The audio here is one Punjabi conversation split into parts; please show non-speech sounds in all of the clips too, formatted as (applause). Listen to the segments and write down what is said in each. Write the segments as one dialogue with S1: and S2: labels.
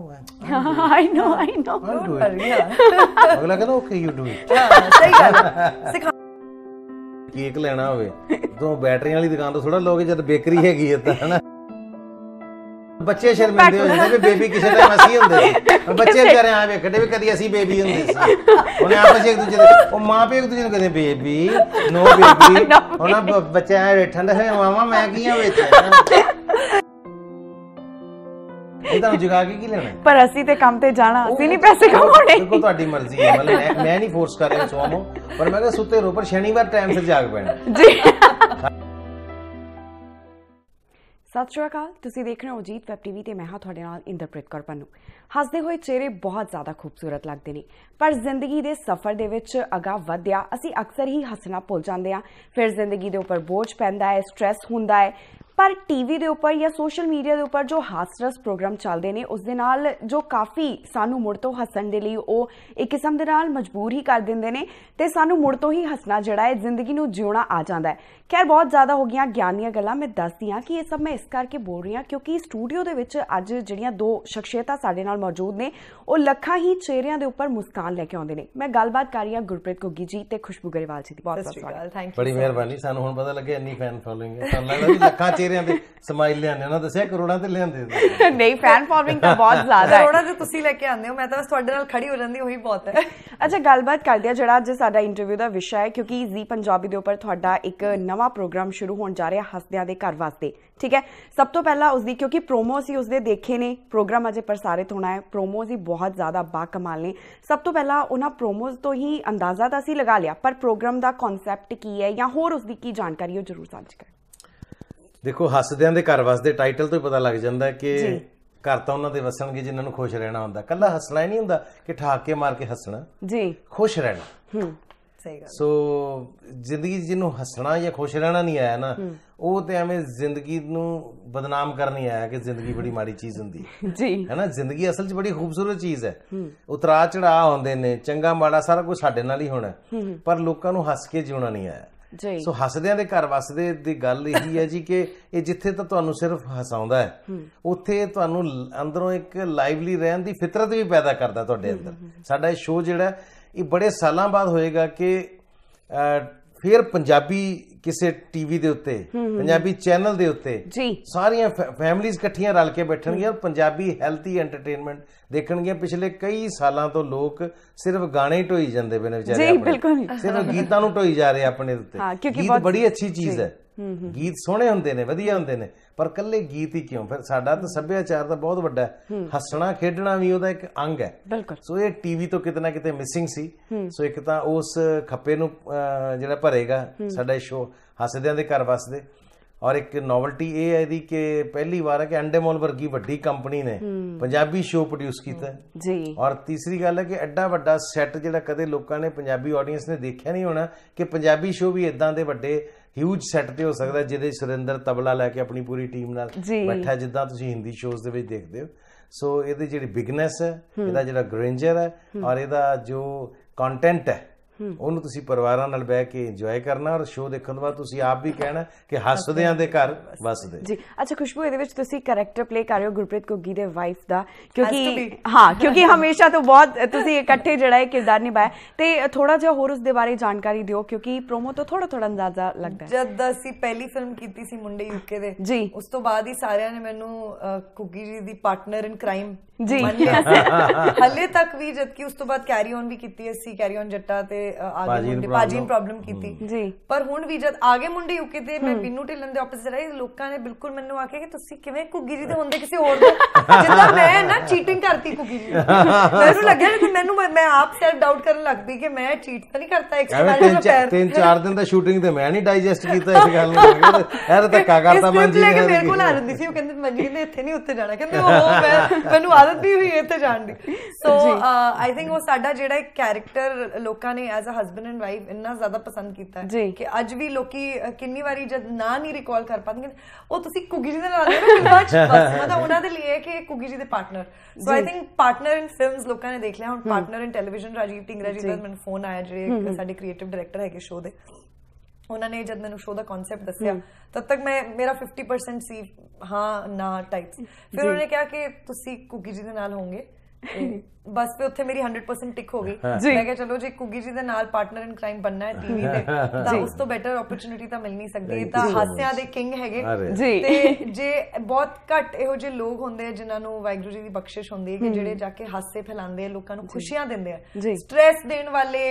S1: I no I no I'll do
S2: ਅਗਲਾ ਕਹਿੰਦਾ ਓਕੇ ਯੂ ਡੂ ਇਟ
S1: ਸਹੀ
S3: ਗੱਲ ਸਿਖਾ
S2: ਕੇਕ ਲੈਣਾ ਹੋਵੇ ਤੋਂ ਬੈਟਰੀਆਂ ਵਾਲੀ ਦੁਕਾਨ ਤੋਂ ਥੋੜਾ ਲੋਗੇ ਜਦ ਬੇਕਰੀ ਹੈਗੀ ਹੈ ਤਾਂ ਹਨਾ ਬੱਚੇ ਸ਼ਰਮਿੰਦੇ ਹੋ ਜਾਂਦੇ ਵੀ ਬੇਬੀ ਕਿਸੇ ਦਾ ਮਸੀ ਹੁੰਦੇ ਸੀ ਬੱਚੇ ਵਿਚਾਰੇ ਆ ਕਦੇ ਵੀ ਕਦੀ ਅਸੀਂ ਬੇਬੀ ਹੁੰਦੇ ਸੀ ਉਹਨੇ ਆਪਸ ਇੱਕ ਦੂਜੇ ਦੇ ਉਹ ਮਾਂ ਪਿਓ ਇੱਕ ਦੂਜੇ ਨੂੰ ਕਹਿੰਦੇ ਬੇਬੀ ਨੋ ਬੇਬੀ ਉਹਨਾਂ ਬੱਚਾ ਠੰਡਾ ਦੇ ਮਾਮਾ ਮੈਂ ਕੀ ਹਾਂ ਵਿੱਚ ਅਸੀਂ ਤਾਂ ਜਗਾ ਕੇ ਕੀ ਲੈਣਾ
S1: ਪਰ ਅਸੀਂ ਤੇ ਕੰਮ ਤੇ ਜਾਣਾ ਅਸੀਂ ਨਹੀਂ ਪੈਸੇ ਕਮਾਉਣੇ
S2: ਬਿਲਕੁਲ ਤੁਹਾਡੀ ਮਰਜ਼ੀ ਹੈ ਮਤਲਬ ਮੈਂ ਨਹੀਂ ਫੋਰਸ ਕਰ ਰਿਹਾ ਸੋਮੋ ਪਰ ਮੈਂ ਤਾਂ ਸੁੱਤੇ ਰੋ ਪਰ ਸ਼ਨੀਵਾਰ ਟਾਈਮ ਸਿਰ ਜਾਗ ਪੈਣਾ ਜੀ
S1: ਸਤਿ ਸ਼੍ਰੀ ਅਕਾਲ ਤੁਸੀਂ ਦੇਖ ਰਹੇ ਹੋ ਜੀਤ ਵੈਬ ਟੀਵੀ ਤੇ ਮੈਂ ਹਾਂ ਤੁਹਾਡੇ ਨਾਲ ਇੰਟਰਪ੍ਰੀਟ ਕਰ ਪੰਨੂ ਹੱਸਦੇ ਹੋਏ ਚਿਹਰੇ ਬਹੁਤ ਜ਼ਿਆਦਾ ਖੂਬਸੂਰਤ ਲੱਗਦੇ ਨੇ ਪਰ ਜ਼ਿੰਦਗੀ ਦੇ ਸਫ਼ਰ ਦੇ ਵਿੱਚ ਅਗਾ ਵਧਿਆ ਅਸੀਂ ਅਕਸਰ ਹੀ ਹੱਸਣਾ ਭੁੱਲ ਜਾਂਦੇ ਹਾਂ ਫਿਰ ਜ਼ਿੰਦਗੀ ਦੇ ਉੱਪਰ ਬੋਝ ਪੈਂਦਾ ਹੈ ਸਟ्रेस ਹੁੰਦਾ ਹੈ ਪਰ ਟੀਵੀ ਦੇ ਉੱਪਰ ਜਾਂ ਸੋਸ਼ਲ ਮੀਡੀਆ ਦੇ ਉੱਪਰ ਜੋ ਹਾਸਰਸ ਪ੍ਰੋਗਰਾਮ ਚੱਲਦੇ ਨੇ ਉਸ ਦੇ ਨਾਲ ਜੋ ਕਾਫੀ ਸਾਨੂੰ ਮੁੜ ਤੋਂ ਹੱਸਣ ਦੇ ਲਈ ਉਹ ਇੱਕ ਕਿਸਮ ਦੇ ਨਾਲ ਮਜਬੂਰ ਹੀ ਕਰ ਦਿੰਦੇ ਨੇ ਤੇ ਸਾਨੂੰ ਮੁੜ ਤੋਂ ਹੀ ਹੱਸਣਾ ਜਿਹੜਾ ਹੈ ਜ਼ਿੰਦਗੀ ਨੂੰ ਜਿਉਣਾ ਆ ਜਾਂਦਾ ਹੈ ਖੈਰ ਬਹੁਤ ਜ਼ਿਆਦਾ ਹੋ ਗਈਆਂ ਗਿਆਨੀਆਂ ਗੱਲਾਂ ਮੈਂ ਦੱਸਦੀ ਹਾਂ ਕਿ ਇਹ ਸਭ ਮੈਂ ਇਸ ਕਰਕੇ ਬੋਲ ਰਹੀ ਹਾਂ ਕਿਉਂਕਿ ਸਟੂਡੀਓ ਦੇ ਵਿੱਚ ਅੱਜ ਜਿਹੜੀਆਂ ਦੋ ਸ਼ਖਸੀਅਤਾਂ ਸਾਡੇ ਨਾਲ ਮੌਜੂਦ ਨੇ ਉਹ ਲੱਖਾਂ ਹੀ ਚਿਹਰਿਆਂ ਦੇ ਉੱਪਰ ਮੁਸਕਾਨ ਲੈ ਕੇ ਆਉਂਦੇ ਨੇ ਮੈਂ ਗੱਲਬਾਤ ਕਰ ਰਹੀ ਹਾਂ ਗੁਰਪ੍ਰੀਤ ਗੁੱਗੀ ਜੀ ਤੇ ਖੁਸ਼ਬੂ ਗਰੇਵਾਲ ਜੀ ਦੀ ਬਹੁਤ ਬਹੁਤ ਧੰਨਵਾਦ ਬੜੀ ਮਿਹਰਬਾਨੀ
S2: ਸਾਨੂੰ ਹੁਣ ਪਤਾ ਲੱਗਿਆ ਇੰਨੀ ਫੈਨ ਫੋਲੋਇੰਗ ਹੈ ਸਾਨੂੰ ਲੱਗਦਾ ਲੱਖਾਂ ਚਿਹਰੇ ਚਿਹਰਿਆਂ ਦੇ ਸਮਾਈਲ ਲਿਆਨੇ ਉਹਨਾਂ ਦੱਸਿਆ ਕਰੋੜਾਂ ਤੇ ਲਿਆਂਦੇ
S3: ਨਹੀਂ ਫੈਨ ਫਾਲੋਇੰਗ ਤਾਂ ਬਹੁਤ ਜ਼ਿਆਦਾ ਹੈ ਕਰੋੜਾਂ ਤੇ ਤੁਸੀਂ ਲੈ ਕੇ ਆਉਂਦੇ ਹੋ ਮੈਂ ਤਾਂ ਬਸ ਤੁਹਾਡੇ ਨਾਲ ਖੜੀ ਹੋ ਜਾਂਦੀ ਉਹੀ ਬਹੁਤ ਹੈ ਅੱਛਾ ਗੱਲਬਾਤ ਕਰਦੇ ਆ ਜਿਹੜਾ ਅੱਜ
S1: ਸਾਡਾ ਇੰਟਰਵਿਊ ਦਾ ਵਿਸ਼ਾ ਹੈ ਕਿਉਂਕਿ ਜ਼ੀ ਪੰਜਾਬੀ ਦੇ ਉੱਪਰ ਤੁਹਾਡਾ ਇੱਕ ਨਵਾਂ ਪ੍ਰੋਗਰਾਮ ਸ਼ੁਰੂ ਹੋਣ ਜਾ ਰਿਹਾ ਹੱਸਦਿਆਂ ਦੇ ਘਰ ਵਾਸਤੇ ਠੀਕ ਹੈ ਸਭ ਤੋਂ ਪਹਿਲਾਂ ਉਸ ਦੀ ਕਿਉਂਕਿ ਪ੍ਰੋਮੋ ਸੀ ਉਸ ਦੇ ਦੇਖੇ ਨੇ ਪ੍ਰੋਗਰਾਮ ਅਜੇ ਪ੍ਰਸਾਰਿਤ ਹੋਣਾ ਹੈ ਪ੍ਰੋਮੋਜ਼ ਹੀ ਬਹੁਤ ਜ਼ਿਆਦਾ ਬਾ ਕਮਾਲ ਨੇ ਸਭ ਤੋਂ ਪਹਿਲਾਂ ਉਹਨਾਂ ਪ੍ਰੋਮੋਜ਼ ਤੋਂ ਹੀ ਅੰਦਾਜ਼ਾ ਤਾਂ ਅਸੀਂ ਲਗਾ ਲਿਆ ਪਰ ਪ੍ਰੋਗਰਾਮ ਦਾ ਕਨਸੈਪਟ ਕੀ ਹੈ ਜਾਂ ਹੋਰ ਉਸ ਦੀ ਕੀ ਜਾਣਕਾਰੀ ਹੋ ਜ਼ਰੂਰ ਸਾਂਝੀ ਕਰੋ
S2: ਦੇਖੋ ਹੱਸਦਿਆਂ ਦੇ ਘਰ ਵਸਦੇ ਟਾਈਟਲ ਤੋਂ ਹੀ ਪਤਾ ਲੱਗ ਜਾਂਦਾ ਕਿ ਘਰ ਤਾਂ ਉਹਨਾਂ ਦੇ ਵਸਣਗੇ ਜਿਨ੍ਹਾਂ ਨੂੰ ਖੁਸ਼ ਰਹਿਣਾ ਹੁੰਦਾ ਕੱਲਾ ਹੱਸਣਾ ਹੀ ਨਹੀਂ ਹੁੰਦਾ ਕਿ ਠਾਕ ਕੇ ਮਾਰ ਕੇ ਹੱਸਣਾ ਜੀ ਖੁਸ਼ ਰਹਿਣਾ ਹੂੰ ਸਹੀ ਗੱਲ ਸੋ ਜ਼ਿੰਦਗੀ ਜਿਹਨੂੰ ਹੱਸਣਾ ਜਾਂ ਖੁਸ਼ ਰਹਿਣਾ ਨਹੀਂ ਆਇਆ ਨਾ ਉਹ ਤੇ ਐਵੇਂ ਜ਼ਿੰਦਗੀ ਨੂੰ ਬਦਨਾਮ ਕਰਨੀ ਆਇਆ ਕਿ ਜ਼ਿੰਦਗੀ ਬੜੀ ਮਾੜੀ ਚੀਜ਼ ਹੁੰਦੀ ਹੈ (laughs) ਜੀ ਹੈਨਾ ਜ਼ਿੰਦਗੀ ਅਸਲ 'ਚ ਬੜੀ ਖੂਬਸੂਰਤ ਚੀਜ਼ ਹੈ ਉਤਰਾ ਚੜਾ ਆਉਂਦੇ ਨੇ ਚੰਗਾ ਮਾੜਾ ਸਾਰਾ ਕੁਝ ਸਾਡੇ ਨਾਲ ਹੀ ਹੋਣਾ ਪਰ ਲੋਕਾਂ ਨੂੰ ਹੱਸ ਕੇ ਜਿਉਣਾ ਨਹੀਂ ਆਇਆ ਜੀ ਸੋ ਹੱਸਦਿਆਂ ਦੇ ਘਰ ਵਸਦੇ ਦੀ ਗੱਲ ਇਹੀ ਹੈ ਜੀ ਕਿ ਇਹ ਜਿੱਥੇ ਤਾਂ ਤੁਹਾਨੂੰ ਸਿਰਫ ਹਸਾਉਂਦਾ ਹੈ ਉੱਥੇ ਤੁਹਾਨੂੰ ਅੰਦਰੋਂ ਇੱਕ ਲਾਈਵਲੀ ਰਹਿਣ ਦੀ ਫਿਤਰਤ ਵੀ ਪੈਦਾ ਕਰਦਾ ਤੁਹਾਡੇ ਅੰਦਰ ਸਾਡਾ ਇਹ ਸ਼ੋਅ ਜਿਹੜਾ ਇਹ ਬੜੇ ਸਾਲਾਂ ਬਾਅਦ ਹੋਏਗਾ ਕਿ ਫਿਰ ਪੰਜਾਬੀ ਕਿਸੇ ਟੀਵੀ ਦੇ ਉੱਤੇ ਪੰਜਾਬੀ ਚੈਨਲ ਦੇ ਉੱਤੇ ਜੀ ਸਾਰੀਆਂ ਫੈਮਲੀਆਂ ਇਕੱਠੀਆਂ ਰਲ ਕੇ ਬੈਠਣਗੀਆਂ ਪੰਜਾਬੀ ਹੈਲਥੀ ਐਂਟਰਟੇਨਮੈਂਟ ਦੇਖਣਗੀਆਂ ਪਿਛਲੇ ਕਈ ਸਾਲਾਂ ਤੋਂ ਲੋਕ ਸਿਰਫ ਗਾਣੇ ਢੋਈ ਜਾਂਦੇ ਪਏ ਵਿਚਾਰੇ ਆਪਣੇ ਸਿਰਫ ਗੀਤਾਂ ਨੂੰ ਢੋਈ ਜਾ ਰਹੇ ਆਪਣੇ ਉੱਤੇ ਹਾਂ ਕਿਉਂਕਿ ਬਹੁਤ ਬੜੀ ਅੱਛੀ ਚੀਜ਼ ਹੈ ਗੀਤ ਸੋਹਣੇ ਹੁੰਦੇ ਨੇ ਵਧੀਆ ਹੁੰਦੇ ਨੇ ਪਰ ਕੱਲੇ ਗੀਤ ਹੀ ਕਿਉਂ ਫਿਰ ਸਾਡਾ ਤਾਂ ਸੱਭਿਆਚਾਰ ਤਾਂ ਬਹੁਤ ਵੱਡਾ ਹੈ ਹੱਸਣਾ ਖੇਡਣਾ ਵੀ ਉਹਦਾ ਇੱਕ ਅੰਗ ਹੈ ਸੋ ਇਹ ਟੀਵੀ ਤੋਂ ਕਿਤਨਾ ਕਿਤੇ ਮਿਸਿੰਗ ਸੀ ਸੋ ਇੱਕ ਤਾਂ ਉਸ ਖੱਪੇ ਨੂੰ ਜਿਹੜਾ ਭਰੇਗਾ ਸਾਡਾ ਸ਼ੋ ਹੱਸਦਿਆਂ ਦੇ ਘਰ ਵਸਦੇ ਔਰ ਇੱਕ ਨੋਵਲਟੀ ਇਹ ਹੈ ਦੀ ਕਿ ਪਹਿਲੀ ਵਾਰ ਹੈ ਕਿ ਅੰਡੇਮੋਲ ਵਰਗੀ ਵੱਡੀ ਕੰਪਨੀ ਨੇ ਪੰਜਾਬੀ ਸ਼ੋਅ ਪ੍ਰੋਡਿਊਸ ਕੀਤਾ ਜੀ ਔਰ ਤੀਸਰੀ ਗੱਲ ਹੈ ਕਿ ਐਡਾ ਵੱਡਾ ਸੈੱਟ ਜਿਹੜਾ ਕਦੇ ਲੋਕਾਂ ਨੇ ਪੰਜਾਬੀ ਆਡੀਅנס ਨੇ ਦੇਖਿਆ ਨਹੀਂ ਹੋਣਾ ਕਿ ਪੰਜਾਬੀ ਸ਼ੋਅ ਵੀ ਇਦਾਂ ਦੇ ਵੱਡੇ ਹਿਊਜ ਸੈੱਟ ਤੇ ਹੋ ਸਕਦਾ ਜਿਹਦੇ ਸੁਰਿੰਦਰ ਤਬਲਾ ਲੈ ਕੇ ਆਪਣੀ ਪੂਰੀ ਟੀਮ ਨਾਲ ਬੈਠਾ ਜਿੱਦਾਂ ਤੁਸੀਂ ਹਿੰਦੀ ਸ਼ੋਜ਼ ਦੇ ਵਿੱਚ ਦੇਖਦੇ ਹੋ ਸੋ ਇਹਦੇ ਜਿਹੜੀ ਬਿਗਨੈਸ ਹੈ ਇਹਦਾ ਜਿਹੜਾ ਗ੍ਰੈਂਜਰ ਹੈ ਔਰ ਇਹਦਾ ਜੋ ਕੰਟੈਂਟ ਹੈ ਉਹਨੂੰ ਤੁਸੀਂ ਪਰਿਵਾਰਾਂ ਨਾਲ ਬਹਿ ਕੇ ਇੰਜੋਏ ਕਰਨਾ ਔਰ ਸ਼ੋਅ ਦੇਖਣ ਤੋਂ ਬਾਅਦ ਤੁਸੀਂ ਆਪ ਵੀ ਕਹਿਣਾ ਕਿ ਹੱਸਦਿਆਂ ਦੇ ਘਰ ਵਸਦੇ ਜੀ
S1: ਅੱਛਾ ਖੁਸ਼ਬੂ ਇਹਦੇ ਵਿੱਚ ਤੁਸੀਂ ਕੈਰੈਕਟਰ ਪਲੇ ਕਰ ਰਹੇ ਹੋ ਗੁਰਪ੍ਰੀਤ ਕੁੱਗੀ ਦੇ ਵਾਈਫ ਦਾ ਕਿਉਂਕਿ ਹਾਂ ਕਿਉਂਕਿ ਹਮੇਸ਼ਾ ਤੋਂ ਬਹੁਤ ਤੁਸੀਂ ਇਕੱਠੇ ਜਿਹੜਾ ਇਹ ਕਿਰਦਾਰ ਨਿਭਾਇਆ ਤੇ ਥੋੜਾ ਜਿਹਾ ਹੋਰ ਉਸ ਦੇ ਬਾਰੇ ਜਾਣਕਾਰੀ ਦਿਓ ਕਿਉਂਕਿ ਪ੍ਰੋਮੋ ਤੋਂ ਥੋੜਾ ਥੋੜਾ ਅੰਦਾਜ਼ਾ ਲੱਗਦਾ ਜਦ
S3: ਅਸੀਂ ਪਹਿਲੀ ਫਿਲਮ ਕੀਤੀ ਸੀ ਮੁੰਡੇ ਯੂਕੇ ਦੇ ਜੀ ਉਸ ਤੋਂ ਬਾਅਦ ਹੀ ਸਾਰਿਆਂ ਨੇ ਮੈਨੂੰ ਕੁੱਗੀ ਜੀ ਦੀ ਪਾਰਟਨਰ ਇਨ ਕ੍ਰਾਈਮ ਜੀ (laughs) ਹਲੇ ਤੱਕ ਵੀ ਜਦ ਕਿ ਉਸ ਤੋਂ ਬਾਅਦ ਕੈਰੀ ਔਨ ਵੀ ਕੀਤੀ ਅਸੀਂ ਕੈਰੀ ਔਨ ਜੱਟਾ ਤੇ ਆਗੇ ਮੁੰਡੇ ਪਾਜੀ ਨੇ ਪ੍ਰੋਬਲਮ ਕੀਤੀ ਜੀ ਪਰ ਹੁਣ ਵੀ ਜਦ ਆਗੇ ਮੁੰਡੇ ਯੂਕੇ ਤੇ ਮੈਂ ਬਿੰਨੂ ਢਿੱਲਣ ਦੇ ਆਪੋਜ਼ਿਟ ਰਹੀ ਲੋਕਾਂ ਨੇ ਬਿਲਕੁਲ ਮੈਨੂੰ ਆਖਿਆ ਕਿ ਤੁਸੀਂ ਕਿਵੇਂ ਕੁੱਗੀ ਜੀ ਦੇ ਹੁੰਦੇ ਕਿਸੇ ਹੋਰ ਦੇ ਜਿੱਦਾਂ ਮੈਂ ਨਾ ਚੀਟਿੰਗ ਕਰਤੀ ਕੁੱਗੀ ਜੀ ਮੈਨੂੰ (laughs) ਲੱਗਿਆ ਕਿ ਮੈਨੂੰ ਮੈਂ ਆਪ ਸੈਲਫ ਡਾਊਟ ਕਰਨ ਲੱਗ ਪਈ ਕਿ ਮੈਂ ਚੀਟ ਤਾਂ ਨਹੀਂ ਕਰਤਾ ਇੱਕ ਐਕਸਪੀਰੀਅੰਸ ਤਿੰਨ ਚਾਰ ਦਿਨ
S2: ਦਾ ਸ਼ੂਟਿੰਗ ਤੇ ਮੈਂ ਨਹੀਂ ਡਾਈਜੈਸਟ ਕੀਤਾ ਇਸ ਗੱਲ ਨੂੰ ਇਹ ਤਾਂ ਧੱਕਾ ਕਰਤਾ ਮਨਜੀਤ ਨੇ ਮੇਰੇ ਕੋਲ ਆ ਰਹੀ
S3: ਸੀ ਉਹ ਕਹਿੰਦੇ ਮਨਜੀਤ ਕਹਿੰਦੇ ਇੱਥੇ ਨਹੀਂ ਉੱਤੇ ਜਾਣਾ ਕਹਿੰਦੇ ਉਹ ਮੈਂ ਮੈਨੂੰ ਆਦਤ ਨਹੀਂ ਹੋਈ ਇੱਥੇ ਜਾਣ ਦੀ ਸੋ ਆਈ ਥਿੰਕ ਉਹ ਸਾਡਾ ਜਿਹੜਾ ਕੈਰੈਕਟਰ ਲੋਕਾਂ ਨੇ as a husband and wife ਇੰਨਾ ਜ਼ਿਆਦਾ ਪਸੰਦ ਕੀਤਾ ਹੈ ਕਿ ਅੱਜ ਵੀ ਲੋਕੀ ਕਿੰਨੀ ਵਾਰੀ ਜਦ ਨਾ ਨਹੀਂ ਰਿਕਾਲ ਕਰ ਪਾਉਂਦੇ ਉਹ ਤੁਸੀਂ ਕੁਗੀ ਜੀ ਦੇ ਨਾਲ ਨਾ (laughs) ਬਸ ਮਤਲਬ ਉਹਨਾਂ ਦੇ ਲਈ ਹੈ ਕਿ ਕੁਗੀ ਜੀ ਦੇ partner so I think partner in films ਲੋਕਾਂ ਨੇ ਦੇਖ ਲਿਆ ਹੁਣ partner in television Rajiv Dhingra ji ਦਾ ਮੈਨੂੰ ਫੋਨ ਆਇਆ ਜਿਹੜੇ ਸਾਡੇ ਕ੍ਰੀਏਟਿਵ ਡਾਇਰੈਕਟਰ ਹੈਗੇ ਸ਼ੋਅ ਦੇ ਉਹਨਾਂ ਨੇ ਜਦ ਮੈਨੂੰ ਸ਼ੋਅ ਦਾ ਕਨਸੈਪਟ ਦੱਸਿਆ ਤਦ ਤੱਕ ਮੈਂ ਮੇਰਾ 50% ਸੀ ਹਾਂ ਨਾ ਟਾਈਪਸ ਫਿਰ ਉਹਨੇ ਕਿਹਾ ਕਿ ਤੁਸੀਂ ਕੁਗੀ ਜੀ ਦੇ ਨਾਲ ਹੋਵੋਗੇ (laughs) ਬਸ ਤੇ ਉੱਥੇ ਮੇਰੀ 100% ਟਿਕ ਹੋ ਗਈ ਮੈਂ ਕਿਹਾ ਚਲੋ ਜੇ ਕੁਗੀ ਜੀ ਦੇ ਨਾਲ ਪਾਰਟਨਰ ਇਨ ਕ੍ਰਾਈਮ ਬੰਨਣਾ ਹੈ ਟੀਵੀ ਤੇ ਤਾਂ ਉਸ ਤੋਂ ਬੈਟਰ ਓਪਰਚ्युनिटी ਤਾਂ ਮਿਲ ਨਹੀਂ ਸਕਦੀ ਤਾਂ ਹਾਸਿਆਂ ਦੇ ਕਿੰਗ ਹੈਗੇ ਤੇ ਜੇ ਬਹੁਤ ਘੱਟ ਇਹੋ ਜਿਹੇ ਲੋਕ ਹੁੰਦੇ ਆ ਜਿਨ੍ਹਾਂ ਨੂੰ ਵੈਗਰੂ ਜੀ ਦੀ ਬਖਸ਼ਿਸ਼ ਹੁੰਦੀ ਹੈ ਕਿ ਜਿਹੜੇ ਜਾ ਕੇ ਹਾਸੇ ਫੈਲਾਉਂਦੇ ਆ ਲੋਕਾਂ ਨੂੰ ਖੁਸ਼ੀਆਂ ਦਿੰਦੇ ਆ ਸਟ्रेस ਦੇਣ ਵਾਲੇ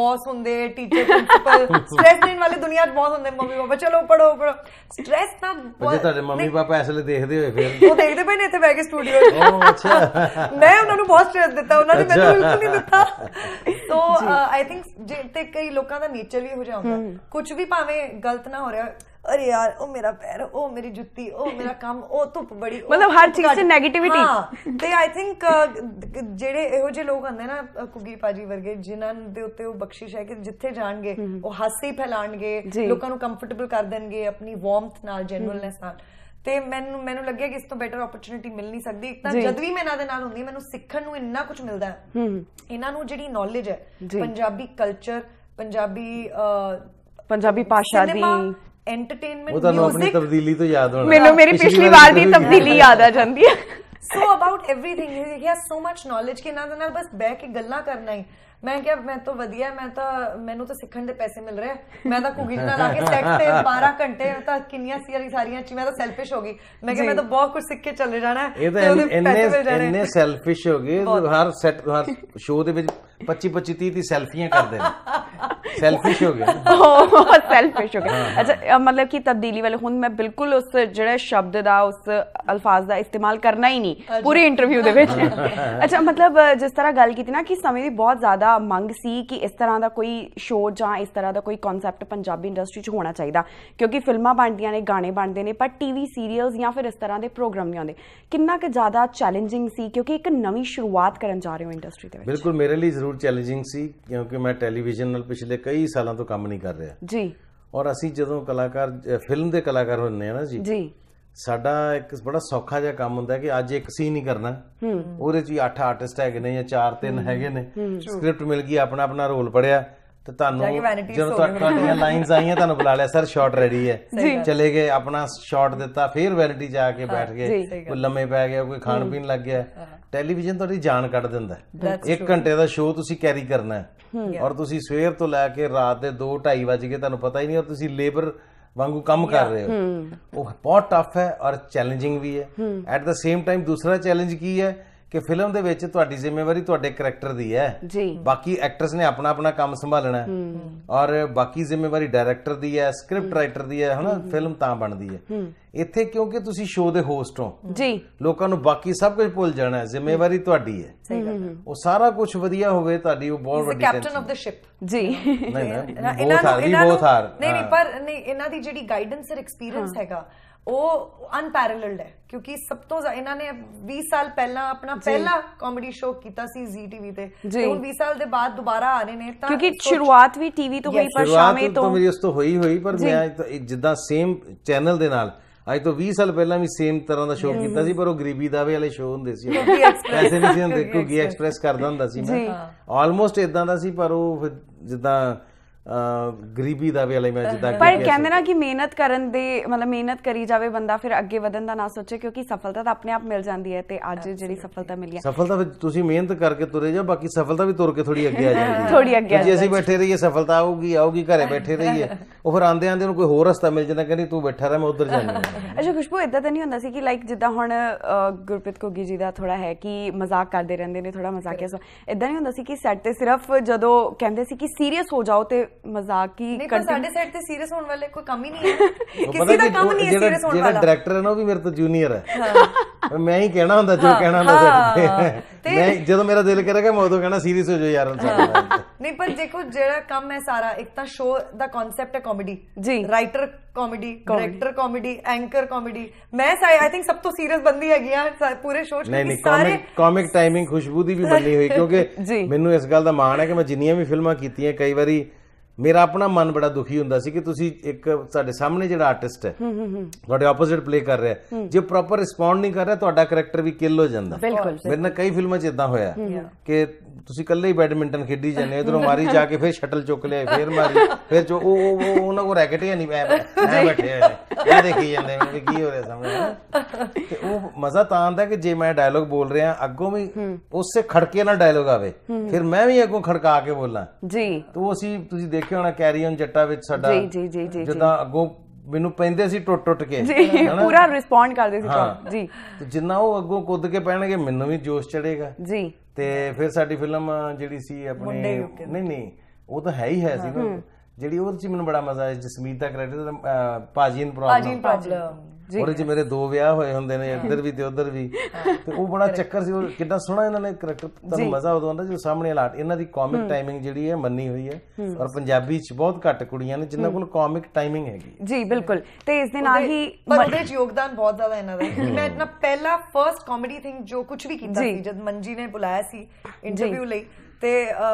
S3: ਬੌਸ ਹੁੰਦੇ ਟੀਚਰ ਪ੍ਰਿੰਸੀਪਲ ਸਟ्रेस ਦੇਣ ਵਾਲੇ ਦੁਨੀਆ 'ਚ ਬਹੁਤ ਹੁੰਦੇ ਮੰਮੀ ਪਾਪਾ ਚਲੋ ਪੜੋ ਪੜੋ ਸਟ्रेस ਤਾਂ ਬਹੁਤ ਤੁਹਾਡੇ
S2: ਮੰਮੀ ਪਾਪਾ ਐਸੇ ਦੇਖਦੇ ਹੋਏ ਫਿਰ
S3: ਉਹ ਦੇਖਦੇ ਪਏ ਨੇ ਇੱਥੇ ਬੈ ਕੇ ਸਟੂਡੀਓ
S2: 'ਚ ਮੈਂ
S3: ਉਹਨਾਂ ਨੂੰ ਬਹੁਤ ਸਟ्रेस ਦਿੱਤਾ ਉਹਨਾਂ ਨੇ ਮੈਨੂੰ ਬਿਲਕੁਲ ਨਹੀਂ ਦਿੱਤਾ ਸੋ ਆਈ ਥਿੰਕ ਜਿੱਤੇ ਕਈ ਲੋਕਾਂ ਦਾ ਨੇਚਰ ਵੀ ਹੋ ਜਾਂਦਾ ਕੁਝ ਵੀ ਭਾਵੇਂ ਗਲਤ ਨਾ ਹੋ ਰਿਹਾ ਅਰੇ ਯਾਰ ਉਹ ਮੇਰਾ ਪੈਰ ਉਹ ਮੇਰੀ ਜੁੱਤੀ ਉਹ ਮੇਰਾ ਕੰਮ ਉਹ ਧੁੱਪ ਬੜੀ ਮਤਲਬ ਹਰ ਚੀਜ਼ 'ਚ ਨੈਗੇਟਿਵਿਟੀ ਤੇ ਆਈ ਥਿੰਕ ਜਿਹੜੇ ਇਹੋ ਜਿਹੇ ਲੋਕ ਹੁੰਦੇ ਨਾ ਕੁਗੀ ਪਾਜੀ ਵਰਗੇ ਜਿਨ੍ਹਾਂ ਦੇ ਉੱਤੇ ਉਹ ਬਖਸ਼ਿਸ਼ ਹੈ ਕਿ ਜਿੱਥੇ ਜਾਣਗੇ ਉਹ ਹਾਸੇ ਹੀ ਫੈਲਾਣਗੇ ਲੋਕਾਂ ਨੂੰ ਕੰਫਰਟੇਬਲ ਕਰ ਦੇਣਗੇ ਆਪਣੀ ਵਾਰਮਥ ਨਾਲ ਜੈਨੂਅਲਨੈਸ ਨਾਲ ਤੇ ਮੈਨੂੰ ਮੈਨੂੰ ਲੱਗਿਆ ਕਿ ਇਸ ਤੋਂ ਬੈਟਰ ਓਪਰਚ्युनिटी ਮਿਲ ਨਹੀਂ ਸਕਦੀ ਇੱਕ ਤਾਂ ਜਦ ਵੀ ਮੈਂ ਇਹਨਾਂ ਦੇ ਨਾਲ ਹੁੰਦੀ ਮੈਨੂੰ ਸਿੱਖਣ ਨੂੰ ਇੰਨਾ ਕੁਝ ਮਿਲਦਾ ਹੈ ਇਹਨਾਂ ਨੂੰ ਜਿਹੜੀ ਨੌਲੇਜ ਹੈ ਪੰਜਾਬੀ ਕਲਚਰ ਪੰਜਾਬੀ ਪੰਜਾਬੀ ਭਾਸ਼ਾ ਦੀ ਐਂਟਰਟੇਨਮੈਂਟ ਮਿਊਜ਼ਿਕ ਉਹ ਤਾਂ ਆਪਣੀ ਤਬਦੀਲੀ
S2: ਤੋਂ ਯਾਦ ਹੋਣਾ ਮੈਨੂੰ ਮੇਰੀ ਪਿਛਲੀ ਵਾਰ ਦੀ ਤਬਦੀਲੀ ਯਾਦ ਆ ਜਾਂਦੀ
S3: ਹੈ ਸੋ ਅਬਾਊਟ एवरीथिंग ਹੀ ਹੈਸ ਸੋ ਮੱਚ ਨੌਲੇਜ ਕਿ ਇਹਨਾਂ ਦੇ ਨਾਲ ਬਸ ਬਹਿ ਕੇ ਗੱਲਾਂ ਕਰਨਾ ਹੀ ਮੈਂ ਕਿਹਾ ਮੈਂ ਤਾਂ ਵਧੀਆ ਮੈਂ ਤਾਂ ਮੈਨੂੰ ਤਾਂ ਸਿੱਖਣ ਦੇ ਪੈਸੇ ਮਿਲ ਰਹੇ ਮੈਂ ਤਾਂ ਕੁਕਿੰਗ ਨਾਲ ਲਾ ਕੇ ਸੈਟ ਤੇ 12 ਘੰਟੇ ਤਾਂ ਕਿੰਨੀਆਂ ਸੀਰੀ ਸਾਰੀਆਂ ਚੀ ਮੈਂ ਤਾਂ ਸੈਲਫਿਸ਼ ਹੋ ਗਈ ਮੈਂ ਕਿਹਾ ਮੈਂ ਤਾਂ ਬਹੁਤ ਕੁਝ ਸਿੱਖ ਕੇ ਚੱਲੇ ਜਾਣਾ ਇਹ ਤਾਂ ਇੰਨੇ ਇੰਨੇ
S2: ਸੈਲਫਿਸ਼ ਹੋ ਗਏ ਹਰ ਸੈਟ ਹਰ ਸ਼ੋਅ ਦੇ ਵਿੱਚ 25 25 30 30 ਸੈਲਫੀਆਂ ਕਰਦੇ
S3: ਨੇ
S2: ਸੈਲਫਿਸ਼ ਹੋ ਗਿਆ
S1: ਉਹ ਸੈਲਫਿਸ਼ ਹੋ ਗਿਆ ਅੱਛਾ ਮਤਲਬ ਕਿ ਤਬਦੀਲੀ ਵਾਲੇ ਹੁਣ ਮੈਂ ਬਿਲਕੁਲ ਉਸ ਜਿਹੜਾ ਸ਼ਬਦ ਦਾ ਉਸ ਅਲਫਾਜ਼ ਦਾ ਇਸਤੇਮਾਲ ਕਰਨਾ ਹੀ ਨਹੀਂ ਪੂਰੀ ਇੰਟਰਵਿਊ ਦੇ ਵਿੱਚ (laughs) ਅੱਛਾ ਮਤਲਬ ਜਿਸ ਤਰ੍ਹਾਂ ਗੱਲ ਕੀਤੀ ਨਾ ਕਿ ਸਮੇਂ ਦੀ ਬਹੁਤ ਜ਼ਿਆਦਾ ਮੰਗ ਸੀ ਕਿ ਇਸ ਤਰ੍ਹਾਂ ਦਾ ਕੋਈ ਸ਼ੋਅ ਜਾਂ ਇਸ ਤਰ੍ਹਾਂ ਦਾ ਕੋਈ ਕਨਸੈਪਟ ਪੰਜਾਬੀ ਇੰਡਸਟਰੀ 'ਚ ਹੋਣਾ ਚਾਹੀਦਾ ਕਿਉਂਕਿ ਫਿਲਮਾਂ ਬਣਦੀਆਂ ਨੇ ਗਾਣੇ ਬਣਦੇ ਨੇ ਪਰ ਟੀਵੀ ਸੀਰੀਅਲਸ ਜਾਂ ਫਿਰ ਇਸ ਤਰ੍ਹਾਂ ਦੇ ਪ੍ਰੋਗਰਾਮ ਨਹੀਂ ਆਉਂਦੇ ਕਿੰਨਾ ਕੁ ਜ਼ਿਆਦਾ ਚੈਲੰਜਿੰਗ ਸੀ ਕਿਉਂਕਿ ਇੱਕ ਨਵੀਂ ਸ਼ੁਰੂਆਤ ਕਰਨ ਜਾ ਰਹੇ ਹੋ ਇੰਡਸਟਰੀ ਦੇ ਵਿੱਚ
S2: ਬਿਲਕੁਲ ਮੇਰੇ ਲਈ ਜ਼ਰੂਰ ਚੈਲੰਜਿੰਗ ਸੀ ਕਿਉਂਕਿ ਮੈਂ ਟੈਲੀਵਿਜ਼ਨ ਨਾਲ ਪਿਛਲੇ ਪਿਛਲੇ ਕਈ ਸਾਲਾਂ ਤੋਂ ਕੰਮ ਨਹੀਂ ਕਰ ਰਿਹਾ ਜੀ ਔਰ ਅਸੀਂ ਜਦੋਂ ਕਲਾਕਾਰ ਫਿਲਮ ਦੇ ਕਲਾਕਾਰ ਹੁੰਨੇ ਆ ਨਾ ਜੀ ਜੀ ਸਾਡਾ ਇੱਕ ਬੜਾ ਸੌਖਾ ਜਿਹਾ ਕੰਮ ਹੁੰਦਾ ਕਿ ਅੱਜ ਇੱਕ ਸੀਨ ਹੀ ਕਰਨਾ ਹੂੰ ਉਹਦੇ 'ਚ 8 ਆਰਟਿਸਟ ਹੈਗੇ ਨੇ ਜਾਂ 4 3 ਹੈਗੇ ਨੇ ਸਕ੍ਰਿਪਟ ਮਿਲ ਗਈ ਆਪਣਾ ਆਪਣਾ ਰੋਲ ਪੜਿਆ ਤੇ ਤੁਹਾਨੂੰ ਜਦੋਂ ਤੁਹਾਡੀਆਂ ਲਾਈਨਸ ਆਈਆਂ ਤੁਹਾਨੂੰ ਬੁਲਾ ਲਿਆ ਸਰ ਸ਼ਾਟ ਰੈਡੀ ਹੈ ਚਲੇ ਗਏ ਆਪਣਾ ਸ਼ਾਟ ਦਿੱਤਾ ਫਿਰ ਵੈਨਿਟੀ ਜਾ ਕੇ ਬੈਠ ਗਏ ਕੋਈ ਲੰਮੇ ਪੈ ਗਿਆ ਕੋਈ ਖਾਣ ਪੀਣ ਲੱਗ ਗਿਆ ਟੈਲੀਵਿਜ਼ਨ ਤੁਹਾਡੀ ਜਾਨ ਕੱਢ ਦਿੰਦਾ 1 ਘੰਟੇ ਦਾ ਸ਼ੋਅ ਤੁਸੀਂ ਕੈਰੀ ਕਰਨਾ ਹੈ ਔਰ ਤੁਸੀਂ ਸਵੇਰ ਤੋਂ ਲੈ ਕੇ ਰਾਤ ਦੇ 2 2:30 ਵਜੇ ਤੁਹਾਨੂੰ ਪਤਾ ਹੀ ਨਹੀਂ ਔਰ ਤੁਸੀਂ ਲੇਬਰ ਵਾਂਗੂ ਕੰਮ ਕਰ ਰਹੇ ਹੋ ਉਹ ਬਹੁਤ ਟਫ ਹੈ ਔਰ ਚੈਲੰਜਿੰਗ ਵੀ ਹੈ ਐਟ ਦ ਸੇਮ ਟਾਈਮ ਦੂਸਰਾ ਚੈਲੰਜ ਕੀ ਹੈ ਕਿ ਫਿਲਮ ਦੇ ਵਿੱਚ ਤੁਹਾਡੀ ਜ਼ਿੰਮੇਵਾਰੀ ਤੁਹਾਡੇ ਕੈਰੈਕਟਰ ਦੀ ਹੈ ਜੀ ਬਾਕੀ ਐਕਟਰਸ ਨੇ ਆਪਣਾ ਆਪਣਾ ਕੰਮ ਸੰਭਾਲਣਾ ਹੈ ਔਰ ਬਾਕੀ ਜ਼ਿੰਮੇਵਾਰੀ ਡਾਇਰੈਕਟਰ ਦੀ ਹੈ ਸਕ੍ਰਿਪਟ ਰਾਈਟਰ ਦੀ ਹੈ ਹਨਾ ਫਿਲਮ ਤਾਂ ਬਣਦੀ ਹੈ ਇੱਥੇ ਕਿਉਂਕਿ ਤੁਸੀਂ ਸ਼ੋਅ ਦੇ ਹੋਸਟ ਹੋ ਜੀ ਲੋਕਾਂ ਨੂੰ ਬਾਕੀ ਸਭ ਕੁਝ ਭੁੱਲ ਜਾਣਾ ਹੈ ਜ਼ਿੰਮੇਵਾਰੀ ਤੁਹਾਡੀ ਹੈ ਸਹੀ ਗੱਲ ਉਹ ਸਾਰਾ ਕੁਝ ਵਧੀਆ ਹੋਵੇ ਤੁਹਾਡੀ ਉਹ ਬਹੁਤ ਵੱਡੀ ਕੈਪਟਨ
S3: ਆਫ ਦ ਸ਼ਿਪ ਜੀ ਨਹੀਂ
S2: ਨਹੀਂ (laughs) ਬਹੁਤ ਨਹੀਂ ਨਹੀਂ ਪਰ
S3: ਨਹੀਂ ਇਹਨਾਂ ਦੀ ਜਿਹੜੀ ਗਾਈਡੈਂਸ ਔਰ ਐਕਸਪੀਰੀਅੰਸ ਹੈਗਾ ਉਹ ਅਨਪੈਰਲਲਡ ਹੈ ਕਿਉਂਕਿ ਸਭ ਤੋਂ ਇਹਨਾਂ ਨੇ 20 ਸਾਲ ਪਹਿਲਾਂ ਆਪਣਾ ਪਹਿਲਾ ਕਾਮੇਡੀ ਸ਼ੋਅ ਕੀਤਾ ਸੀ ਜ਼ੀ ਟੀਵੀ ਤੇ ਤੇ ਹੁਣ 20 ਸਾਲ ਦੇ ਬਾਅਦ ਦੁਬਾਰਾ ਆ ਰਹੇ ਨੇ ਤਾਂ ਕਿਉਂਕਿ ਸ਼ੁਰੂਆਤ
S1: ਵੀ ਟੀਵੀ ਤੋਂ ਹੋਈ ਪਰ
S2: ਸ਼ਾਮੇ ਤੋਂ ਮੇਰੀ ਉਸ ਤੋਂ ਹੋਈ ਹੋਈ ਪਰ ਮੈਂ ਜਿੱਦਾਂ ਸੇਮ ਚੈਨਲ ਦੇ ਨਾਲ ਅੱਜ ਤੋਂ 20 ਸਾਲ ਪਹਿਲਾਂ ਵੀ ਸੇਮ ਤਰ੍ਹਾਂ ਦਾ ਸ਼ੋਅ ਕੀਤਾ ਸੀ ਪਰ ਉਹ ਗਰੀਬੀ ਦਾਵੇ ਵਾਲੇ ਸ਼ੋਅ ਹੁੰਦੇ ਸੀ ਐਸੇ ਨਹੀਂ ਸੀ ਹੁੰਦੇ ਕਿਉਂਕਿ ਐਕਸਪ੍ਰੈਸ ਕਰਦਾ ਹੁੰਦਾ ਸੀ ਮੈਂ ਆਲਮੋਸਟ ਇਦਾਂ ਦਾ ਸੀ ਪਰ ਉਹ ਜਿੱਦਾਂ ਗਰੀਬੀ ਦਾ ਵੀ ਵਾਲੇ ਮੈਂ ਜਿੱਦਾਂ ਪਰ ਕਹਿੰਦੇ
S1: ਨਾ ਕਿ ਮਿਹਨਤ ਕਰਨ ਦੇ ਮਤਲਬ ਮਿਹਨਤ ਕਰੀ ਜਾਵੇ ਬੰਦਾ ਫਿਰ ਅੱਗੇ ਵਧਣ ਦਾ ਨਾ ਸੋਚੇ ਕਿਉਂਕਿ ਸਫਲਤਾ ਤਾਂ ਆਪਣੇ ਆਪ ਮਿਲ ਜਾਂਦੀ ਹੈ ਤੇ ਅੱਜ ਜਿਹੜੀ ਸਫਲਤਾ ਮਿਲੀ ਹੈ ਸਫਲਤਾ
S2: ਵਿੱਚ ਤੁਸੀਂ ਮਿਹਨਤ ਕਰਕੇ ਤੁਰੇ ਜਾ ਬਾਕੀ ਸਫਲਤਾ ਵੀ ਤੁਰ ਕੇ ਥੋੜੀ ਅੱਗੇ ਆ ਜਾਂਦੀ ਹੈ ਥੋੜੀ ਅੱਗੇ ਜੇ ਅਸੀਂ ਬੈਠੇ ਰਹੀਏ ਸਫਲਤਾ ਆਊਗੀ ਆਊਗੀ ਘਰੇ ਬੈਠੇ ਰਹੀਏ ਉਹ ਫਿਰ ਆਂਦੇ ਆਂਦੇ ਨੂੰ ਕੋਈ ਹੋਰ ਰਸਤਾ ਮਿਲ ਜਾਂਦਾ ਕਹਿੰਦੀ ਤੂੰ ਬੈਠਾ ਰਹਿ ਮੈਂ ਉਧਰ (laughs) ਜਾਣਾ
S1: ਅੱਛਾ ਖੁਸ਼ਬੂ ਇਦਾਂ ਤਾਂ ਨਹੀਂ ਹੁੰਦਾ ਸੀ ਕਿ ਲਾਈਕ ਜਿੱਦਾਂ ਹੁਣ ਗੁਰਪ੍ਰੀਤ ਕੋਗੀ ਜੀ ਦਾ ਥੋੜਾ ਹੈ ਕਿ ਮਜ਼ਾਕ ਕਰਦੇ ਰਹਿੰਦੇ ਨੇ ਥੋੜਾ ਮਜ਼ਾਕਿਆ ਇਦਾਂ ਨਹੀਂ ਹੁੰਦਾ ਸੀ ਕਿ ਸੈੱਟ ਤੇ ਸਿਰਫ ਜਦੋਂ ਕਹਿੰਦੇ ਸੀ ਕਿ ਸੀਰੀਅਸ ਹੋ ਜਾਓ ਤੇ ਮਜ਼ਾਕੀ ਨਹੀਂ ਪਰ ਸਾਡੇ ਸਾਈਡ ਤੇ
S3: ਸੀਰੀਅਸ ਹੋਣ ਵਾਲੇ ਕੋਈ ਕੰਮ ਹੀ ਨਹੀਂ ਹੈ (laughs) ਕਿਸੇ ਦਾ ਕੰਮ
S2: ਨਹੀਂ ਹੈ ਸੀਰੀਅਸ ਹੋਣ ਵਾਲਾ ਜਿਹੜਾ ਡਾਇਰੈਕਟਰ ਹੈ ਨਾ ਉਹ ਵੀ ਮੇਰੇ ਤੋਂ ਜੂਨੀਅਰ ਹੈ ਮੈਂ ਹੀ ਕਹਿਣਾ ਹੁੰਦਾ ਜੋ ਕਹਿਣਾ ਹੁੰਦਾ ਸਾਡੇ ਤੇ ਮੈਂ ਜਦੋਂ ਮੇਰਾ ਦਿਲ ਕਰੇਗਾ ਮੈਂ ਉਦੋਂ ਕਹਿਣਾ ਸੀਰੀਅਸ ਹੋ ਜਾ ਯਾਰ ਹੁਣ ਸਾਡਾ
S3: ਨਹੀਂ ਪਰ ਦੇਖੋ ਜਿਹੜਾ ਕੰਮ ਹੈ ਸਾਰਾ ਇੱਕ ਤਾਂ ਸ਼ੋਅ ਦਾ ਕਨਸੈਪਟ ਹੈ ਕਾਮੇਡੀ ਜੀ writer comedy director comedy anchor comedy ਮੈਂ ਸਾਈ ਆਈ ਥਿੰਕ ਸਭ ਤੋਂ ਸੀਰੀਅਸ ਬੰਦੀ ਹੈਗੀ ਆ ਪੂਰੇ ਸ਼ੋਅ ਚ ਨਹੀਂ ਸਾਰੇ
S2: ਕਾਮਿਕ ਟਾਈਮਿੰਗ ਖੁਸ਼ਬੂ ਦੀ ਵੀ (laughs) ਬੰਨੀ ਹੋਈ ਕਿਉਂਕਿ ਮੈਨੂੰ ਇਸ ਗੱਲ ਦਾ ਮਾਣ ਹੈ ਕਿ ਮੈਂ ਜਿੰਨੀਆਂ ਵੀ ਫਿਲਮਾਂ ਕੀਤੀਆਂ ਕਈ ਵਾਰੀ ਮੇਰਾ ਆਪਣਾ ਮਨ ਬੜਾ ਦੁਖੀ ਹੁੰਦਾ ਸੀ ਕਿ ਤੁਸੀਂ ਇੱਕ ਸਾਡੇ ਸਾਹਮਣੇ ਜਿਹੜਾ ਆਰਟਿਸਟ ਹੈ ਤੁਹਾਡੇ ਆਪੋਜ਼ਿਟ ਪਲੇ ਕਰ ਰਿਹਾ ਜੇ ਪ੍ਰੋਪਰ ਰਿਸਪੌਂਡ ਨਹੀਂ ਕਰ ਰਿਹਾ ਤੁਹਾਡਾ ਕੈਰੈਕਟਰ ਵੀ ਕਿਲ ਹੋ ਜਾਂਦਾ ਮੇਰੇ ਨਾਲ ਕਈ ਫਿਲਮਾਂ 'ਚ ਇਦਾਂ ਹੋਇਆ ਕਿ ਤੁਸੀਂ ਇਕੱਲੇ ਹੀ ਬੈਡਮਿੰਟਨ ਖੇਡੀ ਜਾਂਦੇ ਇਧਰੋਂ ਮਾਰੀ ਜਾ ਕੇ ਫਿਰ ਸ਼ਟਲ ਚੁੱਕ ਲਿਆ ਫਿਰ ਮਾਰੀ ਫਿਰ ਜੋ ਉਹ ਉਹ ਉਹਨਾਂ ਕੋ ਰੈਕਟ ਹੀ ਨਹੀਂ ਪੈ ਮੈਂ ਬੈਠੇ ਆ ਇਹ ਦੇਖੀ ਜਾਂਦੇ ਮੈਂ ਕੀ ਹੋ ਰਿਹਾ ਸਮਝ ਤੇ ਉਹ ਮਜ਼ਾ ਤਾਂ ਆਉਂਦਾ ਕਿ ਜੇ ਮੈਂ ਡਾਇਲੋਗ ਬੋਲ ਰਿਹਾ ਅੱਗੋਂ ਵੀ ਉਸੇ ਖੜਕੇ ਨਾਲ ਡਾਇਲੋਗ ਆਵੇ ਫਿਰ ਮੈਂ ਵੀ ਅੱਗੋਂ ਖੜਕਾ ਕੇ ਬੋਲਾਂ ਜੀ ਤੋ ਅਸੀਂ ਤੁਸੀਂ ਦੇਖਿਆ ਹੋਣਾ ਕੈਰੀ ਔਨ ਜੱਟਾ ਵਿੱਚ ਸਾਡਾ ਜੀ ਜੀ ਜੀ ਜੀ ਜਦੋਂ ਅੱਗੋਂ ਮੈਨੂੰ ਪੈਂਦੇ ਸੀ ਟੁੱਟ ਟੁੱਟ ਕੇ ਜੀ ਪੂਰਾ
S1: ਰਿਸਪੌਂਡ ਕਰਦੇ ਸੀ
S2: ਜੀ ਤੇ ਜਿੰਨਾ ਉਹ ਅੱਗੋਂ ਕੁੱਦ ਕੇ ਪੈਣਗੇ ਮੈਨੂੰ ਵੀ ਜੋਸ਼ ਚੜੇਗਾ ਜੀ ਤੇ ਫਿਰ ਸਾਡੀ ਫਿਲਮ ਜਿਹੜੀ ਸੀ ਆਪਣੇ ਨਹੀਂ ਨਹੀਂ ਉਹ ਤਾਂ ਹੈ ਹੀ ਹੈ ਸੀ ਨਾ ਜਿਹੜੀ ਉਹਦੇ ਚ ਮੈਨੂੰ ਬੜਾ ਮਜ਼ਾ ਆਇਆ ਜਸਮੀਤ ਦਾ ਕਰੈਕਟਰ ਭਾਜੀਨ ਪ੍ਰੋਬਲਮ ਭਾਜੀਨ ਪ੍ਰੋਬਲਮ ਔਰ 'ਚ ਮੇਰੇ ਦੋ ਵਿਆਹ ਹੋਏ ਹੁੰਦੇ ਨੇ ਇੱਧਰ ਵੀ ਤੇ ਉੱਧਰ ਵੀ ਤੇ ਉਹ ਬੜਾ ਚੱਕਰ ਸੀ ਉਹ ਕਿੰਨਾ ਸੋਹਣਾ ਇਹਨਾਂ ਨੇ ਕਰੈਕਟਰ ਤੁਹਾਨੂੰ ਮਜ਼ਾ ਉਦੋਂ ਹੁੰਦਾ ਜਦੋਂ ਸਾਹਮਣੇ ਹਾਲਾਤ ਇਹਨਾਂ ਦੀ ਕਾਮਿਕ ਟਾਈਮਿੰਗ ਜਿਹੜੀ ਹੈ ਮੰਨੀ ਹੋਈ ਹੈ ਔਰ ਪੰਜਾਬੀ 'ਚ ਬਹੁਤ ਘੱਟ ਕੁੜੀਆਂ ਨੇ ਜਿਨ੍ਹਾਂ ਕੋਲ ਕਾਮਿਕ ਟਾਈਮਿੰਗ ਹੈਗੀ
S1: ਜੀ ਬਿਲਕੁਲ ਤੇ ਇਸ ਦੇ ਨਾਲ ਹੀ ਬੜੇ
S3: ਯੋਗਦਾਨ ਬਹੁਤ ਜ਼ਿਆਦਾ ਇਹਨਾਂ ਦਾ ਮੈਂ ਆਪਣਾ ਪਹਿਲਾ ਫਰਸਟ ਕਾਮੇਡੀ ਥਿੰਗ ਜੋ ਕੁਝ ਵੀ ਕੀਤਾ ਸੀ ਜਦ ਮੰਜੀ ਨੇ ਬੁਲਾਇਆ ਸੀ ਇੰਟਰਵਿਊ ਲਈ ਤੇ